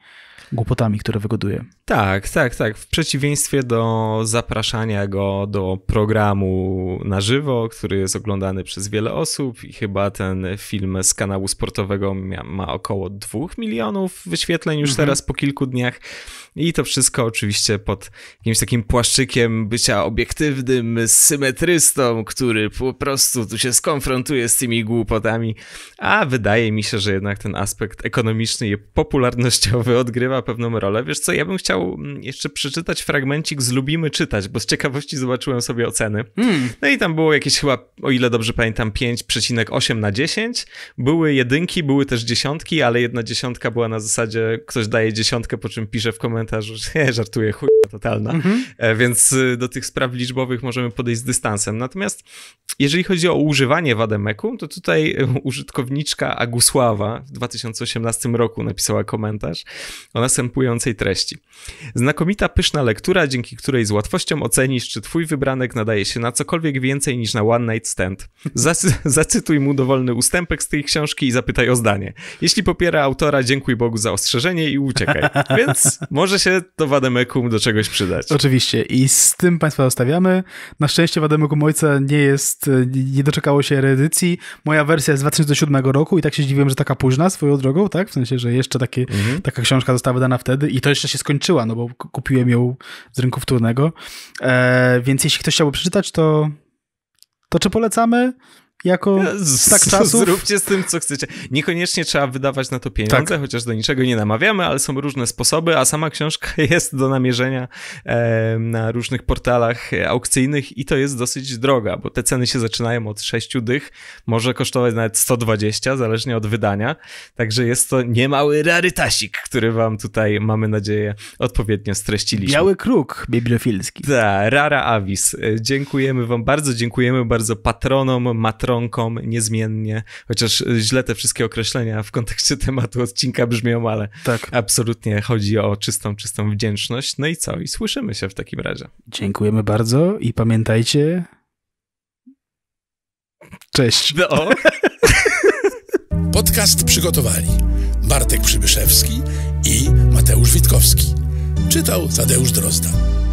głupotami, które wygoduje. Tak, tak, tak. W przeciwieństwie do zapraszania go do programu na żywo, który jest oglądany przez wiele osób i chyba ten film z kanału sportowego ma około dwóch milionów wyświetleń już mhm. teraz po kilku dniach i to wszystko oczywiście pod jakimś takim płaszczykiem bycia obiektywnym symetrystą, który po prostu tu się skonfrontuje z tymi głupotami, a wydaje mi się, że jednak ten aspekt ekonomiczny i popularnościowy odgrywa pewną rolę. Wiesz co, ja bym chciał mm, jeszcze przeczytać fragmencik z Lubimy Czytać, bo z ciekawości zobaczyłem sobie oceny. Hmm. No i tam było jakieś chyba, o ile dobrze pamiętam, 5,8 na 10. Były jedynki, były też dziesiątki, ale jedna dziesiątka była na zasadzie, ktoś daje dziesiątkę, po czym pisze w komentarzu, że żartuje, chuj totalna. Mhm. E, więc y, do tych spraw liczbowych możemy podejść z dystansem. Natomiast jeżeli chodzi o używanie Wademeku, to tutaj użytkowniczka Agusława, 2018 roku napisała komentarz o następującej treści. Znakomita, pyszna lektura, dzięki której z łatwością ocenisz, czy twój wybranek nadaje się na cokolwiek więcej niż na one night stand. zacytuj mu dowolny ustępek z tej książki i zapytaj o zdanie. Jeśli popiera autora, dziękuj Bogu za ostrzeżenie i uciekaj. Więc może się to Wademekum do czegoś przydać. Oczywiście i z tym Państwa zostawiamy. Na szczęście Wademekum Ojca nie jest, nie doczekało się reedycji. Moja wersja jest z 2007 roku i tak się zdziwiłem, że taka późna późna swoją drogą, tak? W sensie, że jeszcze takie, mhm. taka książka została wydana wtedy i to jeszcze się skończyła, no bo kupiłem ją z rynku wtórnego. E, więc jeśli ktoś chciałby przeczytać, to, to czy polecamy? jako z, tak czasów. Zróbcie z tym, co chcecie. Niekoniecznie trzeba wydawać na to pieniądze, tak. chociaż do niczego nie namawiamy, ale są różne sposoby, a sama książka jest do namierzenia e, na różnych portalach e, aukcyjnych i to jest dosyć droga, bo te ceny się zaczynają od 6 dych, może kosztować nawet 120, zależnie od wydania. Także jest to niemały rarytasik, który wam tutaj, mamy nadzieję, odpowiednio streściliśmy. Biały kruk bibliofilski. Tak, rara avis. E, dziękujemy wam bardzo, dziękujemy bardzo patronom, matronom, patronkom niezmiennie, chociaż y, źle te wszystkie określenia w kontekście tematu odcinka brzmią, ale tak. absolutnie chodzi o czystą, czystą wdzięczność. No i co? I słyszymy się w takim razie. Dziękujemy bardzo i pamiętajcie... Cześć. No. Podcast przygotowali Bartek Przybyszewski i Mateusz Witkowski. Czytał Tadeusz Drozda.